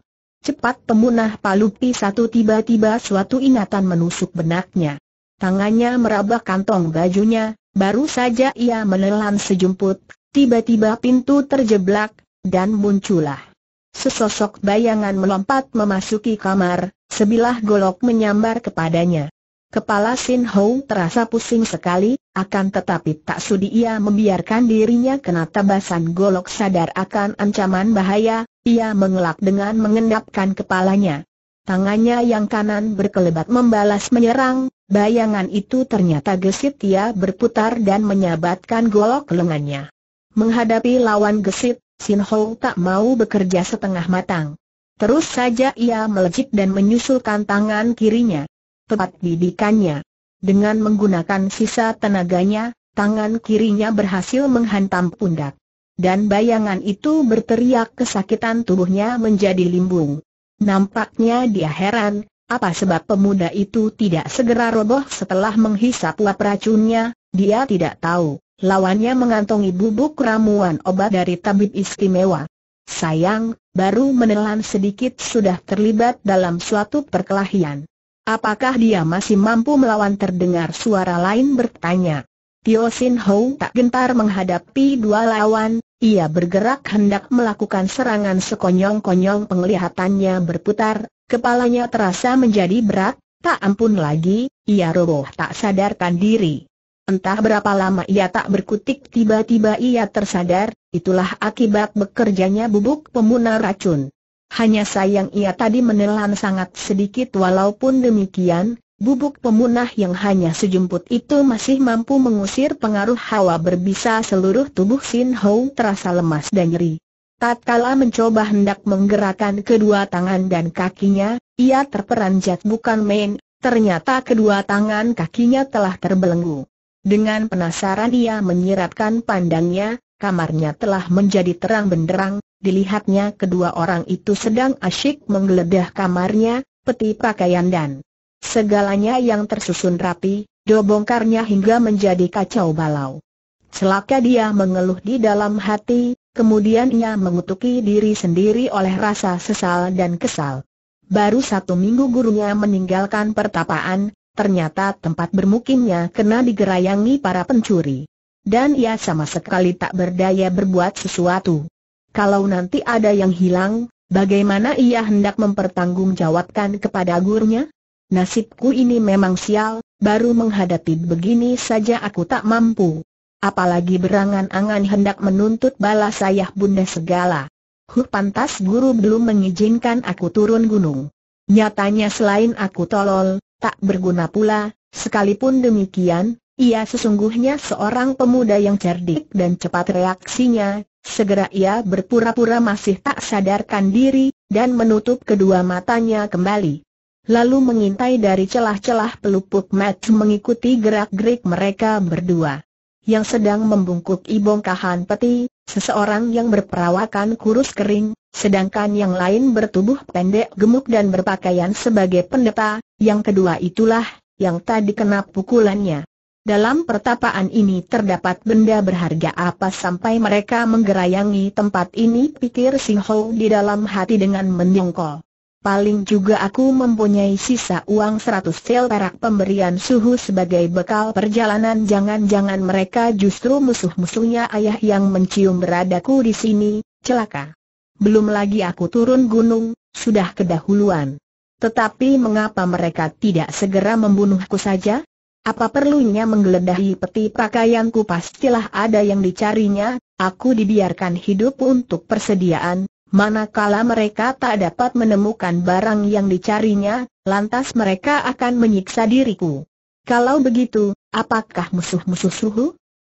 Cepat pemunah palupi satu tiba-tiba suatu ingatan menusuk benaknya. Tangannya meraba kantong bajunya, baru saja ia menelan sejumput, tiba-tiba pintu terjeblak, dan muncullah Sesosok bayangan melompat memasuki kamar, sebilah golok menyambar kepadanya. Kepala Sin Hou terasa pusing sekali, akan tetapi tak sudi ia membiarkan dirinya kena tebasan golok sadar akan ancaman bahaya, ia mengelak dengan mengendapkan kepalanya. Tangannya yang kanan berkelebat membalas menyerang, bayangan itu ternyata gesit ia berputar dan menyabatkan golok lengannya. Menghadapi lawan gesit, Sin Ho tak mau bekerja setengah matang. Terus saja ia melejit dan menyusulkan tangan kirinya. Tepat didikannya. Dengan menggunakan sisa tenaganya, tangan kirinya berhasil menghantam pundak. Dan bayangan itu berteriak kesakitan tubuhnya menjadi limbung. Nampaknya dia heran, apa sebab pemuda itu tidak segera roboh setelah menghisap lap racunnya, dia tidak tahu. Lawannya mengantongi bubuk ramuan obat dari tabib istimewa. Sayang, baru menelan sedikit sudah terlibat dalam suatu perkelahian. Apakah dia masih mampu melawan terdengar suara lain bertanya. Tio Sin Ho tak gentar menghadapi dua lawan, ia bergerak hendak melakukan serangan sekonyong-konyong penglihatannya berputar, kepalanya terasa menjadi berat, tak ampun lagi, ia roboh tak sadarkan diri. Entah berapa lama ia tak berkutik tiba-tiba ia tersadar, itulah akibat bekerjanya bubuk pembunuh racun. Hanya sayang ia tadi menelan sangat sedikit walaupun demikian, bubuk pemunah yang hanya sejumput itu masih mampu mengusir pengaruh hawa berbisa seluruh tubuh Sin Ho terasa lemas dan nyeri. Tatkala mencoba hendak menggerakkan kedua tangan dan kakinya, ia terperanjat bukan main, ternyata kedua tangan kakinya telah terbelenggu. Dengan penasaran ia menyiratkan pandangnya, kamarnya telah menjadi terang benderang, dilihatnya kedua orang itu sedang asyik menggeledah kamarnya, peti pakaian dan segalanya yang tersusun rapi, dobongkarnya hingga menjadi kacau balau. Celaka dia mengeluh di dalam hati, kemudian ia mengutuki diri sendiri oleh rasa sesal dan kesal. Baru satu minggu gurunya meninggalkan pertapaan, ternyata tempat bermukimnya kena digerayangi para pencuri. Dan ia sama sekali tak berdaya berbuat sesuatu. Kalau nanti ada yang hilang, bagaimana ia hendak mempertanggungjawabkan kepada gurunya? Nasibku ini memang sial, baru menghadapi begini saja aku tak mampu. Apalagi berangan-angan hendak menuntut balas ayah bunda segala. Huh pantas guru belum mengizinkan aku turun gunung. Nyatanya selain aku tolol, tak berguna pula, sekalipun demikian, ia sesungguhnya seorang pemuda yang cerdik dan cepat reaksinya, segera ia berpura-pura masih tak sadarkan diri, dan menutup kedua matanya kembali. Lalu mengintai dari celah-celah pelupuk match mengikuti gerak-gerik mereka berdua. Yang sedang membungkuk ibongkahan peti, Seseorang yang berperawakan kurus kering, sedangkan yang lain bertubuh pendek gemuk dan berpakaian sebagai pendeta, yang kedua itulah, yang tadi kena pukulannya. Dalam pertapaan ini terdapat benda berharga apa sampai mereka menggerayangi tempat ini pikir Sing Ho di dalam hati dengan menyongkol. Paling juga aku mempunyai sisa uang 100 sel perak pemberian suhu sebagai bekal perjalanan Jangan-jangan mereka justru musuh-musuhnya ayah yang mencium beradaku di sini, celaka Belum lagi aku turun gunung, sudah kedahuluan Tetapi mengapa mereka tidak segera membunuhku saja? Apa perlunya menggeledahi peti pakaianku pastilah ada yang dicarinya Aku dibiarkan hidup untuk persediaan, Manakala mereka tak dapat menemukan barang yang dicarinya, lantas mereka akan menyiksa diriku. Kalau begitu, apakah musuh-musuh suhu?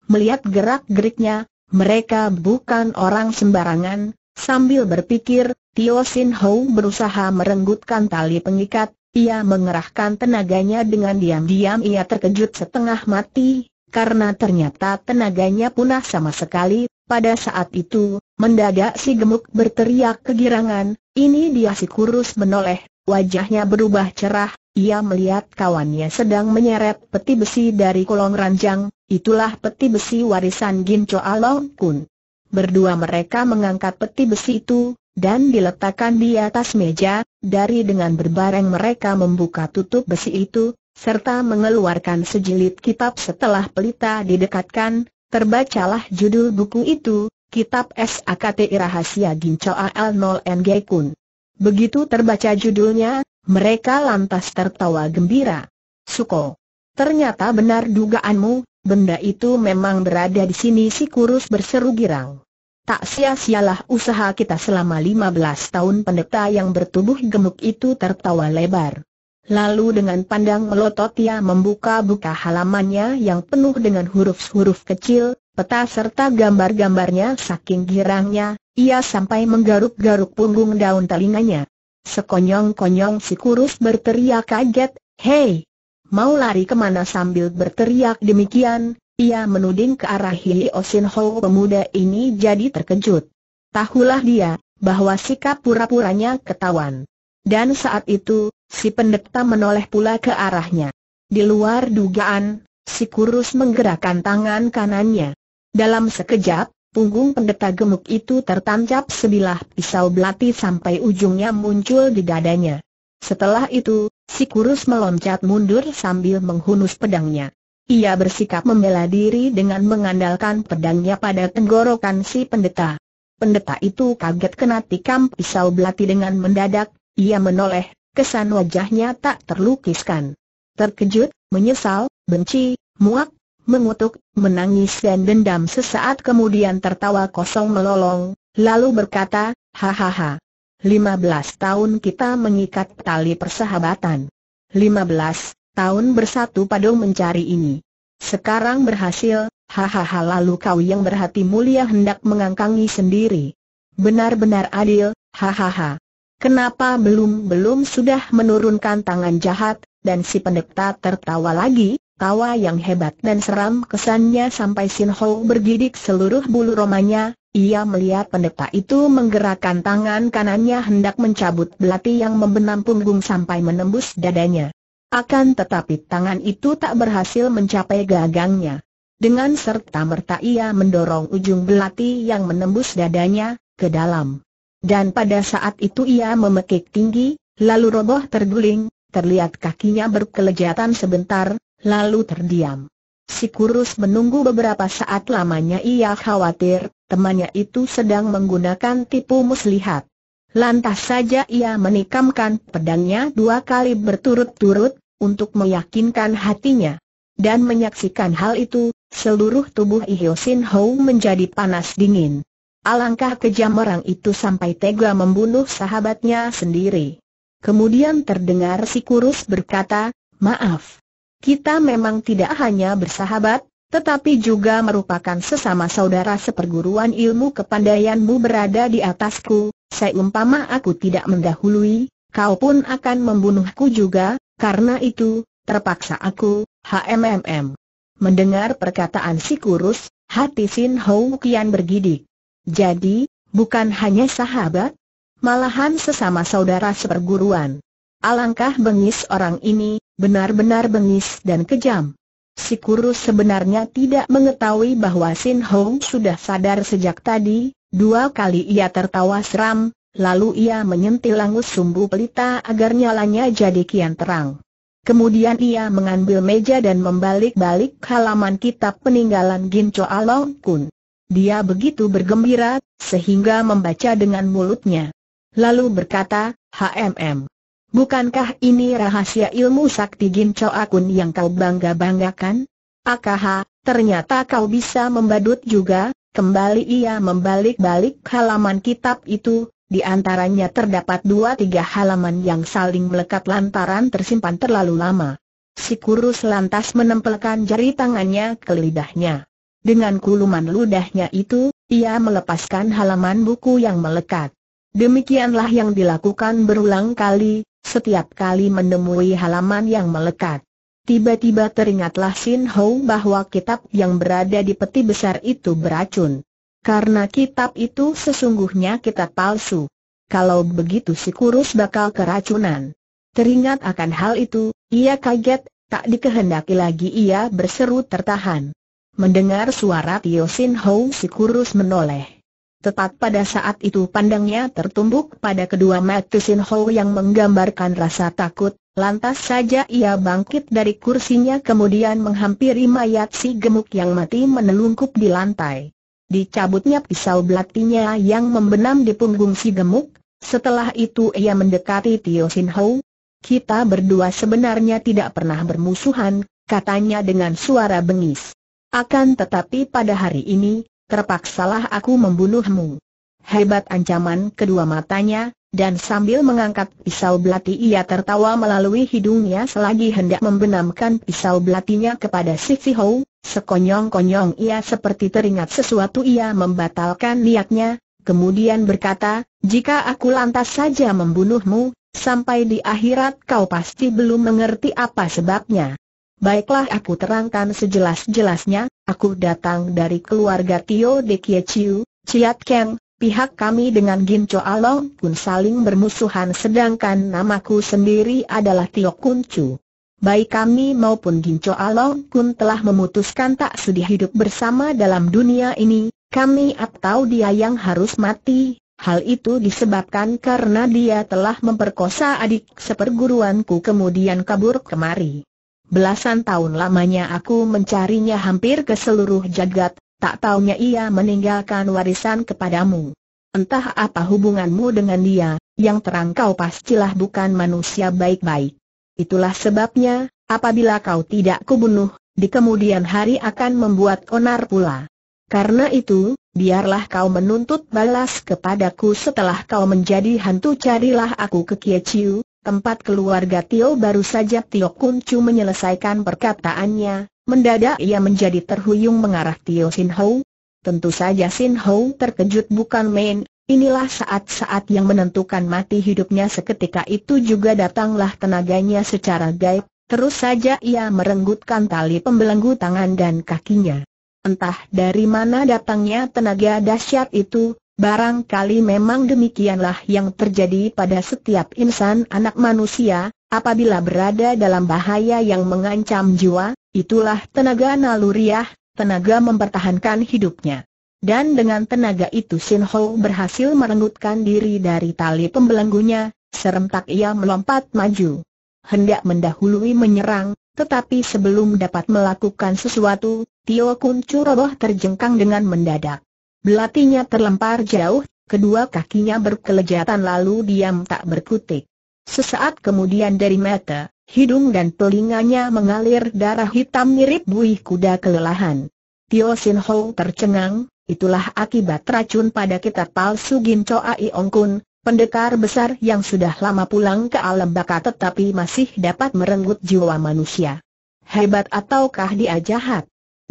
Melihat gerak-geriknya, mereka bukan orang sembarangan. Sambil berpikir, Tio Sin Ho berusaha merenggutkan tali pengikat, ia mengerahkan tenaganya dengan diam-diam ia terkejut setengah mati, karena ternyata tenaganya punah sama sekali, pada saat itu, Mendadak si gemuk berteriak kegirangan, ini dia si kurus menoleh, wajahnya berubah cerah, ia melihat kawannya sedang menyeret peti besi dari kolong ranjang, itulah peti besi warisan Ginco Along Kun. Berdua mereka mengangkat peti besi itu, dan diletakkan di atas meja, dari dengan berbareng mereka membuka tutup besi itu, serta mengeluarkan sejilid kitab setelah pelita didekatkan, terbacalah judul buku itu, Kitab SAKTI Rahasia Ginco AL 0 NG Kun. Begitu terbaca judulnya, mereka lantas tertawa gembira. Suko. Ternyata benar dugaanmu, benda itu memang berada di sini si kurus berseru girang. Tak sia-sialah usaha kita selama 15 tahun pendeta yang bertubuh gemuk itu tertawa lebar. Lalu dengan pandang melotot ia membuka-buka halamannya yang penuh dengan huruf-huruf kecil, Peta serta gambar-gambarnya saking girangnya, ia sampai menggaruk-garuk punggung daun telinganya. Sekonyong-konyong si kurus berteriak kaget, Hei! Mau lari kemana sambil berteriak demikian, ia menuding ke arah Hili Osin Ho pemuda ini jadi terkejut. Tahulah dia, bahwa sikap pura-puranya ketahuan. Dan saat itu, si pendeta menoleh pula ke arahnya. Di luar dugaan, si kurus menggerakkan tangan kanannya. Dalam sekejap, punggung pendeta gemuk itu tertancap sebilah pisau belati sampai ujungnya muncul di dadanya. Setelah itu, si kurus meloncat mundur sambil menghunus pedangnya. Ia bersikap membela diri dengan mengandalkan pedangnya pada tenggorokan si pendeta. Pendeta itu kaget kena tikam pisau belati dengan mendadak, ia menoleh, kesan wajahnya tak terlukiskan. Terkejut, menyesal, benci, muak, mengutuk, menangis dan dendam sesaat kemudian tertawa kosong melolong, lalu berkata, hahaha. 15 tahun kita mengikat tali persahabatan. 15 tahun bersatu padu mencari ini. Sekarang berhasil, hahaha lalu kau yang berhati mulia hendak mengangkangi sendiri. Benar-benar adil, hahaha. Kenapa belum-belum sudah menurunkan tangan jahat, dan si pendekta tertawa lagi, tawa yang hebat dan seram kesannya sampai Sin Ho bergidik seluruh bulu romanya, ia melihat pendeta itu menggerakkan tangan kanannya hendak mencabut belati yang membenam punggung sampai menembus dadanya. Akan tetapi tangan itu tak berhasil mencapai gagangnya. Dengan serta merta ia mendorong ujung belati yang menembus dadanya, ke dalam. Dan pada saat itu ia memekik tinggi, lalu roboh terguling, terlihat kakinya berkelejatan sebentar, lalu terdiam. Si kurus menunggu beberapa saat lamanya ia khawatir, temannya itu sedang menggunakan tipu muslihat. Lantas saja ia menikamkan pedangnya dua kali berturut-turut, untuk meyakinkan hatinya. Dan menyaksikan hal itu, seluruh tubuh Ihyosin Sin Ho menjadi panas dingin. Alangkah kejam orang itu sampai tega membunuh sahabatnya sendiri. Kemudian terdengar si kurus berkata, maaf kita memang tidak hanya bersahabat, tetapi juga merupakan sesama saudara seperguruan ilmu kepandaianmu berada di atasku, seumpama aku tidak mendahului, kau pun akan membunuhku juga, karena itu, terpaksa aku, HMMM. Mendengar perkataan si kurus, hati Sin Hou kian bergidik. Jadi, bukan hanya sahabat, malahan sesama saudara seperguruan. Alangkah bengis orang ini, benar-benar bengis dan kejam. Si kurus sebenarnya tidak mengetahui bahwa Sin Hong sudah sadar sejak tadi, dua kali ia tertawa seram, lalu ia menyentil langus sumbu pelita agar nyalanya jadi kian terang. Kemudian ia mengambil meja dan membalik-balik halaman kitab peninggalan Ginco Along Kun. Dia begitu bergembira, sehingga membaca dengan mulutnya. Lalu berkata, HMM. Bukankah ini rahasia ilmu sakti Ginco Akun yang kau bangga-banggakan? Akaha, ternyata kau bisa membadut juga, kembali ia membalik-balik halaman kitab itu, di antaranya terdapat dua tiga halaman yang saling melekat lantaran tersimpan terlalu lama. Si kurus lantas menempelkan jari tangannya ke lidahnya. Dengan kuluman ludahnya itu, ia melepaskan halaman buku yang melekat. Demikianlah yang dilakukan berulang kali, setiap kali menemui halaman yang melekat. Tiba-tiba teringatlah Sin Ho bahwa kitab yang berada di peti besar itu beracun. Karena kitab itu sesungguhnya kitab palsu. Kalau begitu si kurus bakal keracunan. Teringat akan hal itu, ia kaget, tak dikehendaki lagi ia berseru tertahan. Mendengar suara Tio Sin Hou si kurus menoleh. Tepat pada saat itu pandangnya tertumbuk pada kedua mata Sin Ho yang menggambarkan rasa takut, lantas saja ia bangkit dari kursinya kemudian menghampiri mayat si gemuk yang mati menelungkup di lantai. Dicabutnya pisau belatinya yang membenam di punggung si gemuk, setelah itu ia mendekati Tio Sin Ho. Kita berdua sebenarnya tidak pernah bermusuhan, katanya dengan suara bengis. Akan tetapi pada hari ini, terpaksalah aku membunuhmu. Hebat ancaman kedua matanya, dan sambil mengangkat pisau belati ia tertawa melalui hidungnya selagi hendak membenamkan pisau belatinya kepada si Hou, sekonyong-konyong ia seperti teringat sesuatu ia membatalkan niatnya, kemudian berkata, jika aku lantas saja membunuhmu, sampai di akhirat kau pasti belum mengerti apa sebabnya. Baiklah aku terangkan sejelas-jelasnya, aku datang dari keluarga Tio De Kie Chiu, Chiat Keng, pihak kami dengan Gin Cho Along pun saling bermusuhan sedangkan namaku sendiri adalah Tio Kun Chu. Baik kami maupun Gin Cho Along pun telah memutuskan tak sedih hidup bersama dalam dunia ini, kami atau dia yang harus mati, Hal itu disebabkan karena dia telah memperkosa adik seperguruanku kemudian kabur kemari. Belasan tahun lamanya aku mencarinya hampir ke seluruh jagat, tak taunya ia meninggalkan warisan kepadamu. Entah apa hubunganmu dengan dia, yang terang kau pastilah bukan manusia baik-baik. Itulah sebabnya, apabila kau tidak kubunuh, di kemudian hari akan membuat onar pula. Karena itu, biarlah kau menuntut balas kepadaku setelah kau menjadi hantu carilah aku ke Kieciu, tempat keluarga Tio baru saja Tio Kuncu menyelesaikan perkataannya, mendadak ia menjadi terhuyung mengarah Tio Sin Ho. Tentu saja Sin Ho terkejut bukan main, inilah saat-saat yang menentukan mati hidupnya seketika itu juga datanglah tenaganya secara gaib, terus saja ia merenggutkan tali pembelenggu tangan dan kakinya. Entah dari mana datangnya tenaga dahsyat itu, Barangkali memang demikianlah yang terjadi pada setiap insan anak manusia, apabila berada dalam bahaya yang mengancam jiwa, itulah tenaga naluriah, tenaga mempertahankan hidupnya. Dan dengan tenaga itu Shin Ho berhasil merenggutkan diri dari tali pembelenggunya, serentak ia melompat maju. Hendak mendahului menyerang, tetapi sebelum dapat melakukan sesuatu, Tio Kun Chu terjengkang dengan mendadak. Belatinya terlempar jauh, kedua kakinya berkelejatan lalu diam tak berkutik. Sesaat kemudian dari mata, hidung dan telinganya mengalir darah hitam mirip buih kuda kelelahan. Tio Sin Ho tercengang, itulah akibat racun pada kitab palsu Gin Ai Ong Kun, pendekar besar yang sudah lama pulang ke alam baka tetapi masih dapat merenggut jiwa manusia. Hebat ataukah dia jahat?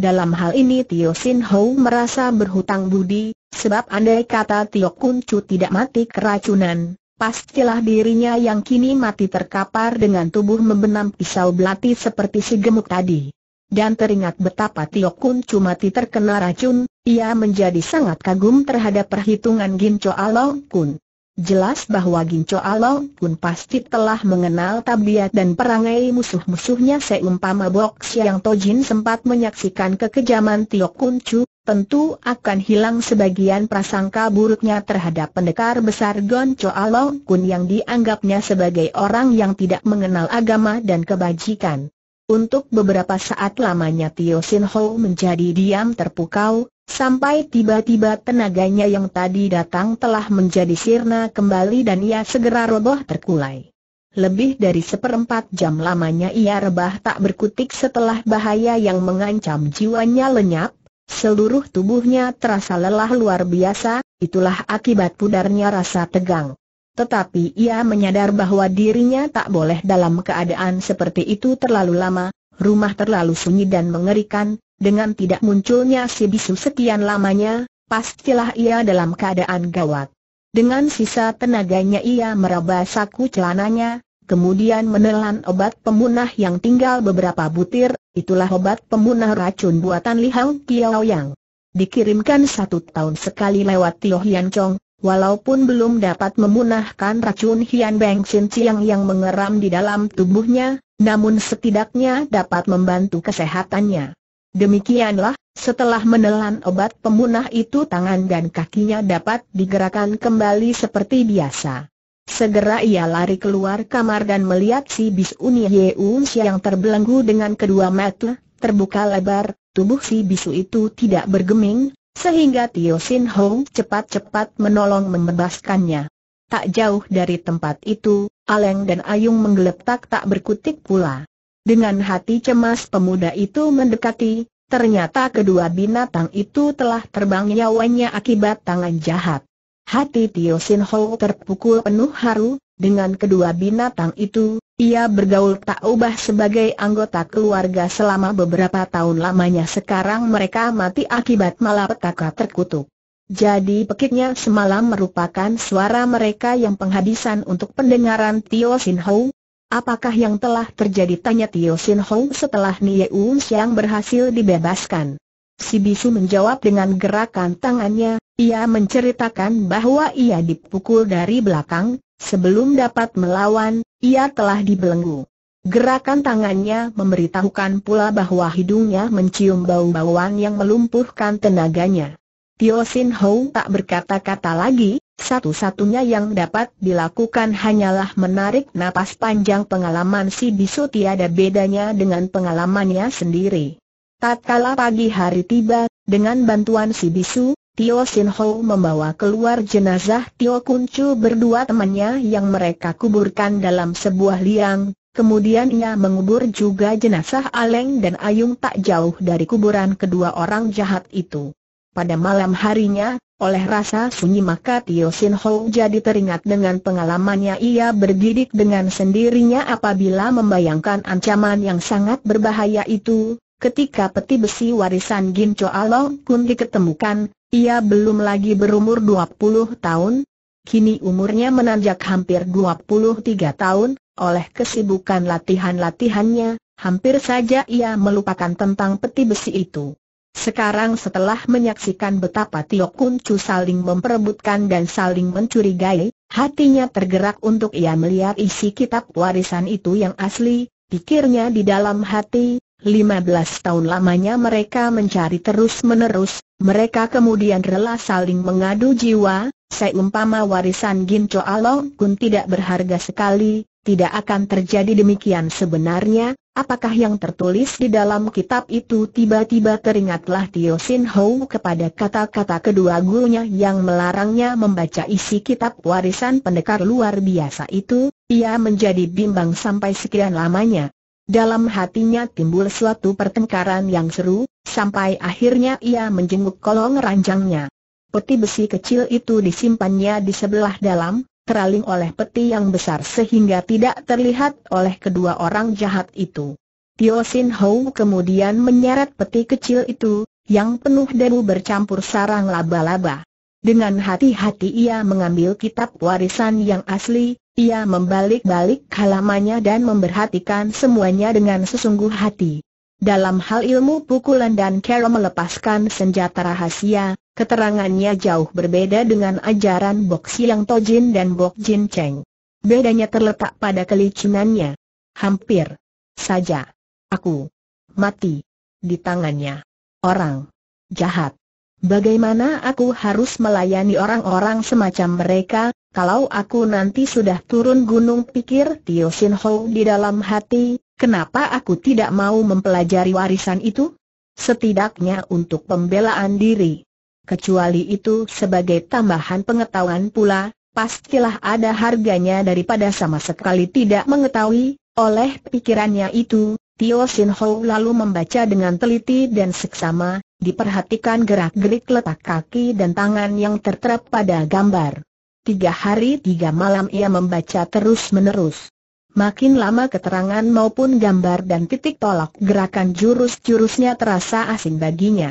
Dalam hal ini Tio Sin Ho merasa berhutang budi, sebab andai kata Tio Kun Chu tidak mati keracunan, pastilah dirinya yang kini mati terkapar dengan tubuh membenam pisau belati seperti si gemuk tadi. Dan teringat betapa Tio Kun Chu mati terkena racun, ia menjadi sangat kagum terhadap perhitungan Gin Cho Along Kun. Jelas bahwa Ginco Along pun pasti telah mengenal tabiat dan perangai musuh-musuhnya seumpama Bok Siang Tojin sempat menyaksikan kekejaman Tio Kun Chu, tentu akan hilang sebagian prasangka buruknya terhadap pendekar besar Gon Cho Along Kun yang dianggapnya sebagai orang yang tidak mengenal agama dan kebajikan. Untuk beberapa saat lamanya Tio Sin Ho menjadi diam terpukau, Sampai tiba-tiba tenaganya yang tadi datang telah menjadi sirna kembali dan ia segera roboh terkulai. Lebih dari seperempat jam lamanya ia rebah tak berkutik setelah bahaya yang mengancam jiwanya lenyap, seluruh tubuhnya terasa lelah luar biasa, itulah akibat pudarnya rasa tegang. Tetapi ia menyadar bahwa dirinya tak boleh dalam keadaan seperti itu terlalu lama, rumah terlalu sunyi dan mengerikan, dengan tidak munculnya si bisu sekian lamanya, pastilah ia dalam keadaan gawat. Dengan sisa tenaganya ia meraba saku celananya, kemudian menelan obat pemunah yang tinggal beberapa butir, itulah obat pemunah racun buatan Li Hao Kiao Yang. Dikirimkan satu tahun sekali lewat Tio Hian Chong, walaupun belum dapat memunahkan racun Hian Beng Sin Chiang yang mengeram di dalam tubuhnya, namun setidaknya dapat membantu kesehatannya. Demikianlah, setelah menelan obat pemunah itu tangan dan kakinya dapat digerakkan kembali seperti biasa. Segera ia lari keluar kamar dan melihat si Bisuni Yeun yang terbelenggu dengan kedua mata, terbuka lebar, tubuh si bisu itu tidak bergeming, sehingga Tio Sin Hong cepat-cepat menolong membebaskannya. Tak jauh dari tempat itu, Aleng dan Ayung menggeletak tak berkutik pula. Dengan hati cemas pemuda itu mendekati, ternyata kedua binatang itu telah terbang nyawanya akibat tangan jahat. Hati Tio Sin Ho terpukul penuh haru, dengan kedua binatang itu, ia bergaul tak ubah sebagai anggota keluarga selama beberapa tahun lamanya sekarang mereka mati akibat malapetaka terkutuk. Jadi pekiknya semalam merupakan suara mereka yang penghabisan untuk pendengaran Tio Sin Ho, Apakah yang telah terjadi tanya Tio Sin Hong setelah Nie Un siang berhasil dibebaskan? Si Bisu menjawab dengan gerakan tangannya, ia menceritakan bahwa ia dipukul dari belakang, sebelum dapat melawan, ia telah dibelenggu. Gerakan tangannya memberitahukan pula bahwa hidungnya mencium bau-bauan yang melumpuhkan tenaganya. Tio Sin Ho tak berkata-kata lagi, satu-satunya yang dapat dilakukan hanyalah menarik napas panjang pengalaman si bisu tiada bedanya dengan pengalamannya sendiri. Tatkala pagi hari tiba, dengan bantuan si bisu, Tio Sin Ho membawa keluar jenazah Tio Kun Chu berdua temannya yang mereka kuburkan dalam sebuah liang, kemudian ia mengubur juga jenazah Aleng dan Ayung tak jauh dari kuburan kedua orang jahat itu. Pada malam harinya, oleh rasa sunyi maka Tio Sin Ho jadi teringat dengan pengalamannya ia bergidik dengan sendirinya apabila membayangkan ancaman yang sangat berbahaya itu, ketika peti besi warisan Gin Cho Along Kun diketemukan, ia belum lagi berumur 20 tahun, kini umurnya menanjak hampir 23 tahun, oleh kesibukan latihan-latihannya, hampir saja ia melupakan tentang peti besi itu. Sekarang setelah menyaksikan betapa Tio Kun Chu saling memperebutkan dan saling mencurigai, hatinya tergerak untuk ia melihat isi kitab warisan itu yang asli, pikirnya di dalam hati, 15 tahun lamanya mereka mencari terus-menerus, mereka kemudian rela saling mengadu jiwa, seumpama warisan Gin Cho Along Kun tidak berharga sekali, tidak akan terjadi demikian sebenarnya, Apakah yang tertulis di dalam kitab itu tiba-tiba teringatlah Tio Sin Ho kepada kata-kata kedua gurunya yang melarangnya membaca isi kitab warisan pendekar luar biasa itu, ia menjadi bimbang sampai sekian lamanya. Dalam hatinya timbul suatu pertengkaran yang seru, sampai akhirnya ia menjenguk kolong ranjangnya. Peti besi kecil itu disimpannya di sebelah dalam, dikeraling oleh peti yang besar sehingga tidak terlihat oleh kedua orang jahat itu. Tio Sin Ho kemudian menyeret peti kecil itu, yang penuh debu bercampur sarang laba-laba. Dengan hati-hati ia mengambil kitab warisan yang asli, ia membalik-balik halamannya dan memperhatikan semuanya dengan sesungguh hati. Dalam hal ilmu pukulan dan kera melepaskan senjata rahasia, Keterangannya jauh berbeda dengan ajaran Bok Siang Tojin dan Bok Jin Cheng. Bedanya terletak pada kelicinannya. Hampir saja. Aku mati di tangannya. Orang jahat. Bagaimana aku harus melayani orang-orang semacam mereka, kalau aku nanti sudah turun gunung pikir Tio Sin Ho di dalam hati, kenapa aku tidak mau mempelajari warisan itu? Setidaknya untuk pembelaan diri. Kecuali itu sebagai tambahan pengetahuan pula, pastilah ada harganya daripada sama sekali tidak mengetahui, oleh pikirannya itu, Tio Sin Ho lalu membaca dengan teliti dan seksama, diperhatikan gerak-gerik letak kaki dan tangan yang tertera pada gambar. Tiga hari tiga malam ia membaca terus-menerus. Makin lama keterangan maupun gambar dan titik tolak gerakan jurus-jurusnya terasa asing baginya.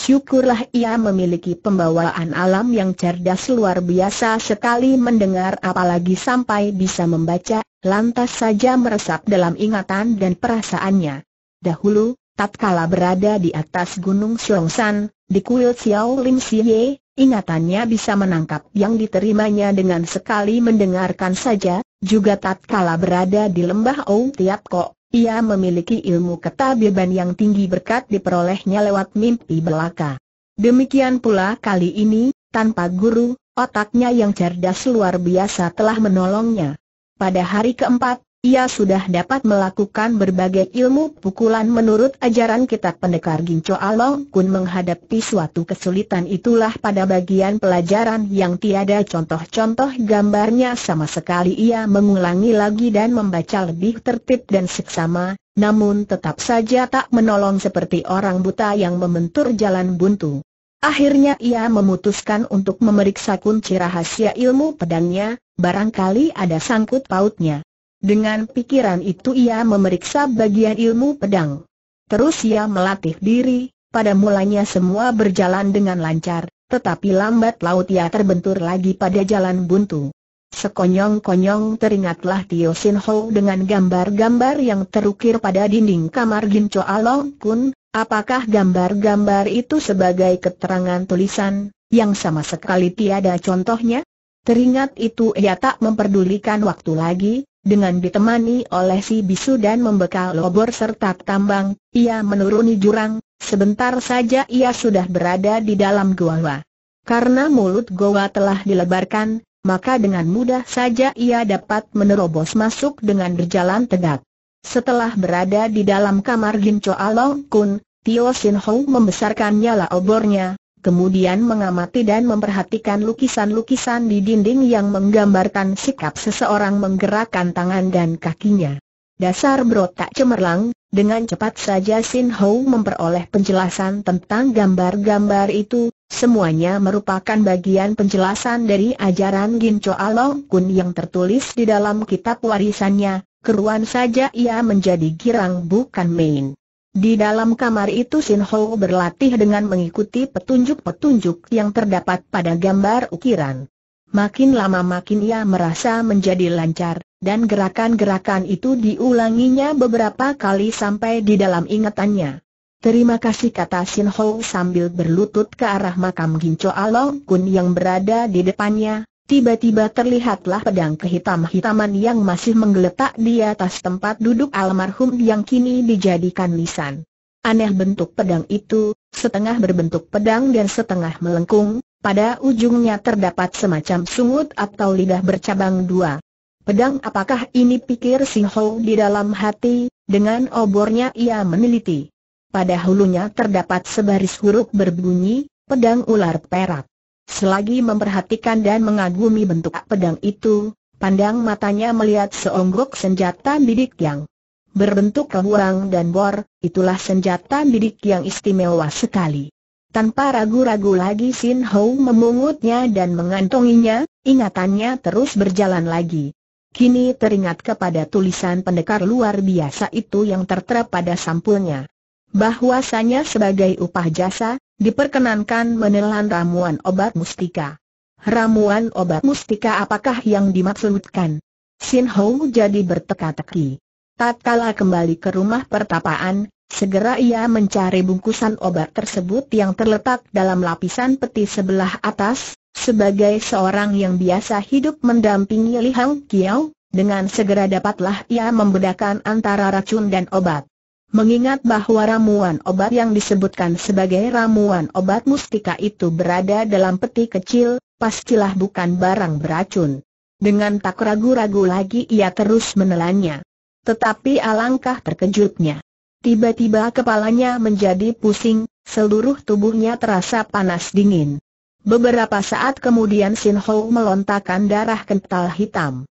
Syukurlah ia memiliki pembawaan alam yang cerdas luar biasa sekali mendengar apalagi sampai bisa membaca, lantas saja meresap dalam ingatan dan perasaannya. Dahulu, tatkala berada di atas Gunung Siongsan, di kuil Xiao Lim Siye, Ingatannya bisa menangkap yang diterimanya dengan sekali mendengarkan saja, juga tatkala berada di lembah Ou Tiap Kok, ia memiliki ilmu ketabiban yang tinggi berkat diperolehnya lewat mimpi belaka. Demikian pula kali ini, tanpa guru, otaknya yang cerdas luar biasa telah menolongnya. Pada hari keempat, ia sudah dapat melakukan berbagai ilmu pukulan menurut ajaran kitab pendekar gincu Along Kun menghadapi suatu kesulitan itulah pada bagian pelajaran yang tiada contoh-contoh gambarnya sama sekali ia mengulangi lagi dan membaca lebih tertib dan seksama, namun tetap saja tak menolong seperti orang buta yang membentur jalan buntu. Akhirnya ia memutuskan untuk memeriksa kunci rahasia ilmu pedangnya, barangkali ada sangkut pautnya. Dengan pikiran itu ia memeriksa bagian ilmu pedang. Terus ia melatih diri, pada mulanya semua berjalan dengan lancar, tetapi lambat laut ia terbentur lagi pada jalan buntu. Sekonyong-konyong teringatlah Tio Sin Ho dengan gambar-gambar yang terukir pada dinding kamar Ginco Along Kun, apakah gambar-gambar itu sebagai keterangan tulisan, yang sama sekali tiada contohnya? Teringat itu ia tak memperdulikan waktu lagi, dengan ditemani oleh si bisu dan membekal lobor serta tambang, ia menuruni jurang, sebentar saja ia sudah berada di dalam goa. Karena mulut gua telah dilebarkan, maka dengan mudah saja ia dapat menerobos masuk dengan berjalan tegak. Setelah berada di dalam kamar Ginco Along Kun, Tio Sin Ho membesarkan nyala obornya, kemudian mengamati dan memperhatikan lukisan-lukisan di dinding yang menggambarkan sikap seseorang menggerakkan tangan dan kakinya. Dasar berotak cemerlang, dengan cepat saja Sin Ho memperoleh penjelasan tentang gambar-gambar itu, semuanya merupakan bagian penjelasan dari ajaran Ginco Along Kun yang tertulis di dalam kitab warisannya, keruan saja ia menjadi girang bukan main. Di dalam kamar itu Sin Ho berlatih dengan mengikuti petunjuk-petunjuk yang terdapat pada gambar ukiran. Makin lama makin ia merasa menjadi lancar, dan gerakan-gerakan itu diulanginya beberapa kali sampai di dalam ingatannya. Terima kasih kata Sin Ho sambil berlutut ke arah makam Ginco Along Kun yang berada di depannya, Tiba-tiba terlihatlah pedang kehitam-hitaman yang masih menggeletak di atas tempat duduk almarhum yang kini dijadikan lisan. Aneh bentuk pedang itu, setengah berbentuk pedang dan setengah melengkung, pada ujungnya terdapat semacam sungut atau lidah bercabang dua. Pedang apakah ini pikir si Ho di dalam hati, dengan obornya ia meneliti. Pada hulunya terdapat sebaris huruf berbunyi, pedang ular perak. Selagi memperhatikan dan mengagumi bentuk pedang itu, pandang matanya melihat seonggok senjata bidik yang berbentuk kebuang dan bor, itulah senjata bidik yang istimewa sekali. Tanpa ragu-ragu lagi Sin Ho memungutnya dan mengantonginya, ingatannya terus berjalan lagi. Kini teringat kepada tulisan pendekar luar biasa itu yang tertera pada sampulnya bahwasanya sebagai upah jasa, diperkenankan menelan ramuan obat mustika. Ramuan obat mustika apakah yang dimaksudkan? Sin Ho jadi berteka-teki. Tatkala kembali ke rumah pertapaan, segera ia mencari bungkusan obat tersebut yang terletak dalam lapisan peti sebelah atas, sebagai seorang yang biasa hidup mendampingi Li Hang Kiao, dengan segera dapatlah ia membedakan antara racun dan obat. Mengingat bahwa ramuan obat yang disebutkan sebagai ramuan obat mustika itu berada dalam peti kecil, pastilah bukan barang beracun. Dengan tak ragu-ragu lagi ia terus menelannya. Tetapi alangkah terkejutnya. Tiba-tiba kepalanya menjadi pusing, seluruh tubuhnya terasa panas dingin. Beberapa saat kemudian Sin Ho melontakkan darah kental hitam.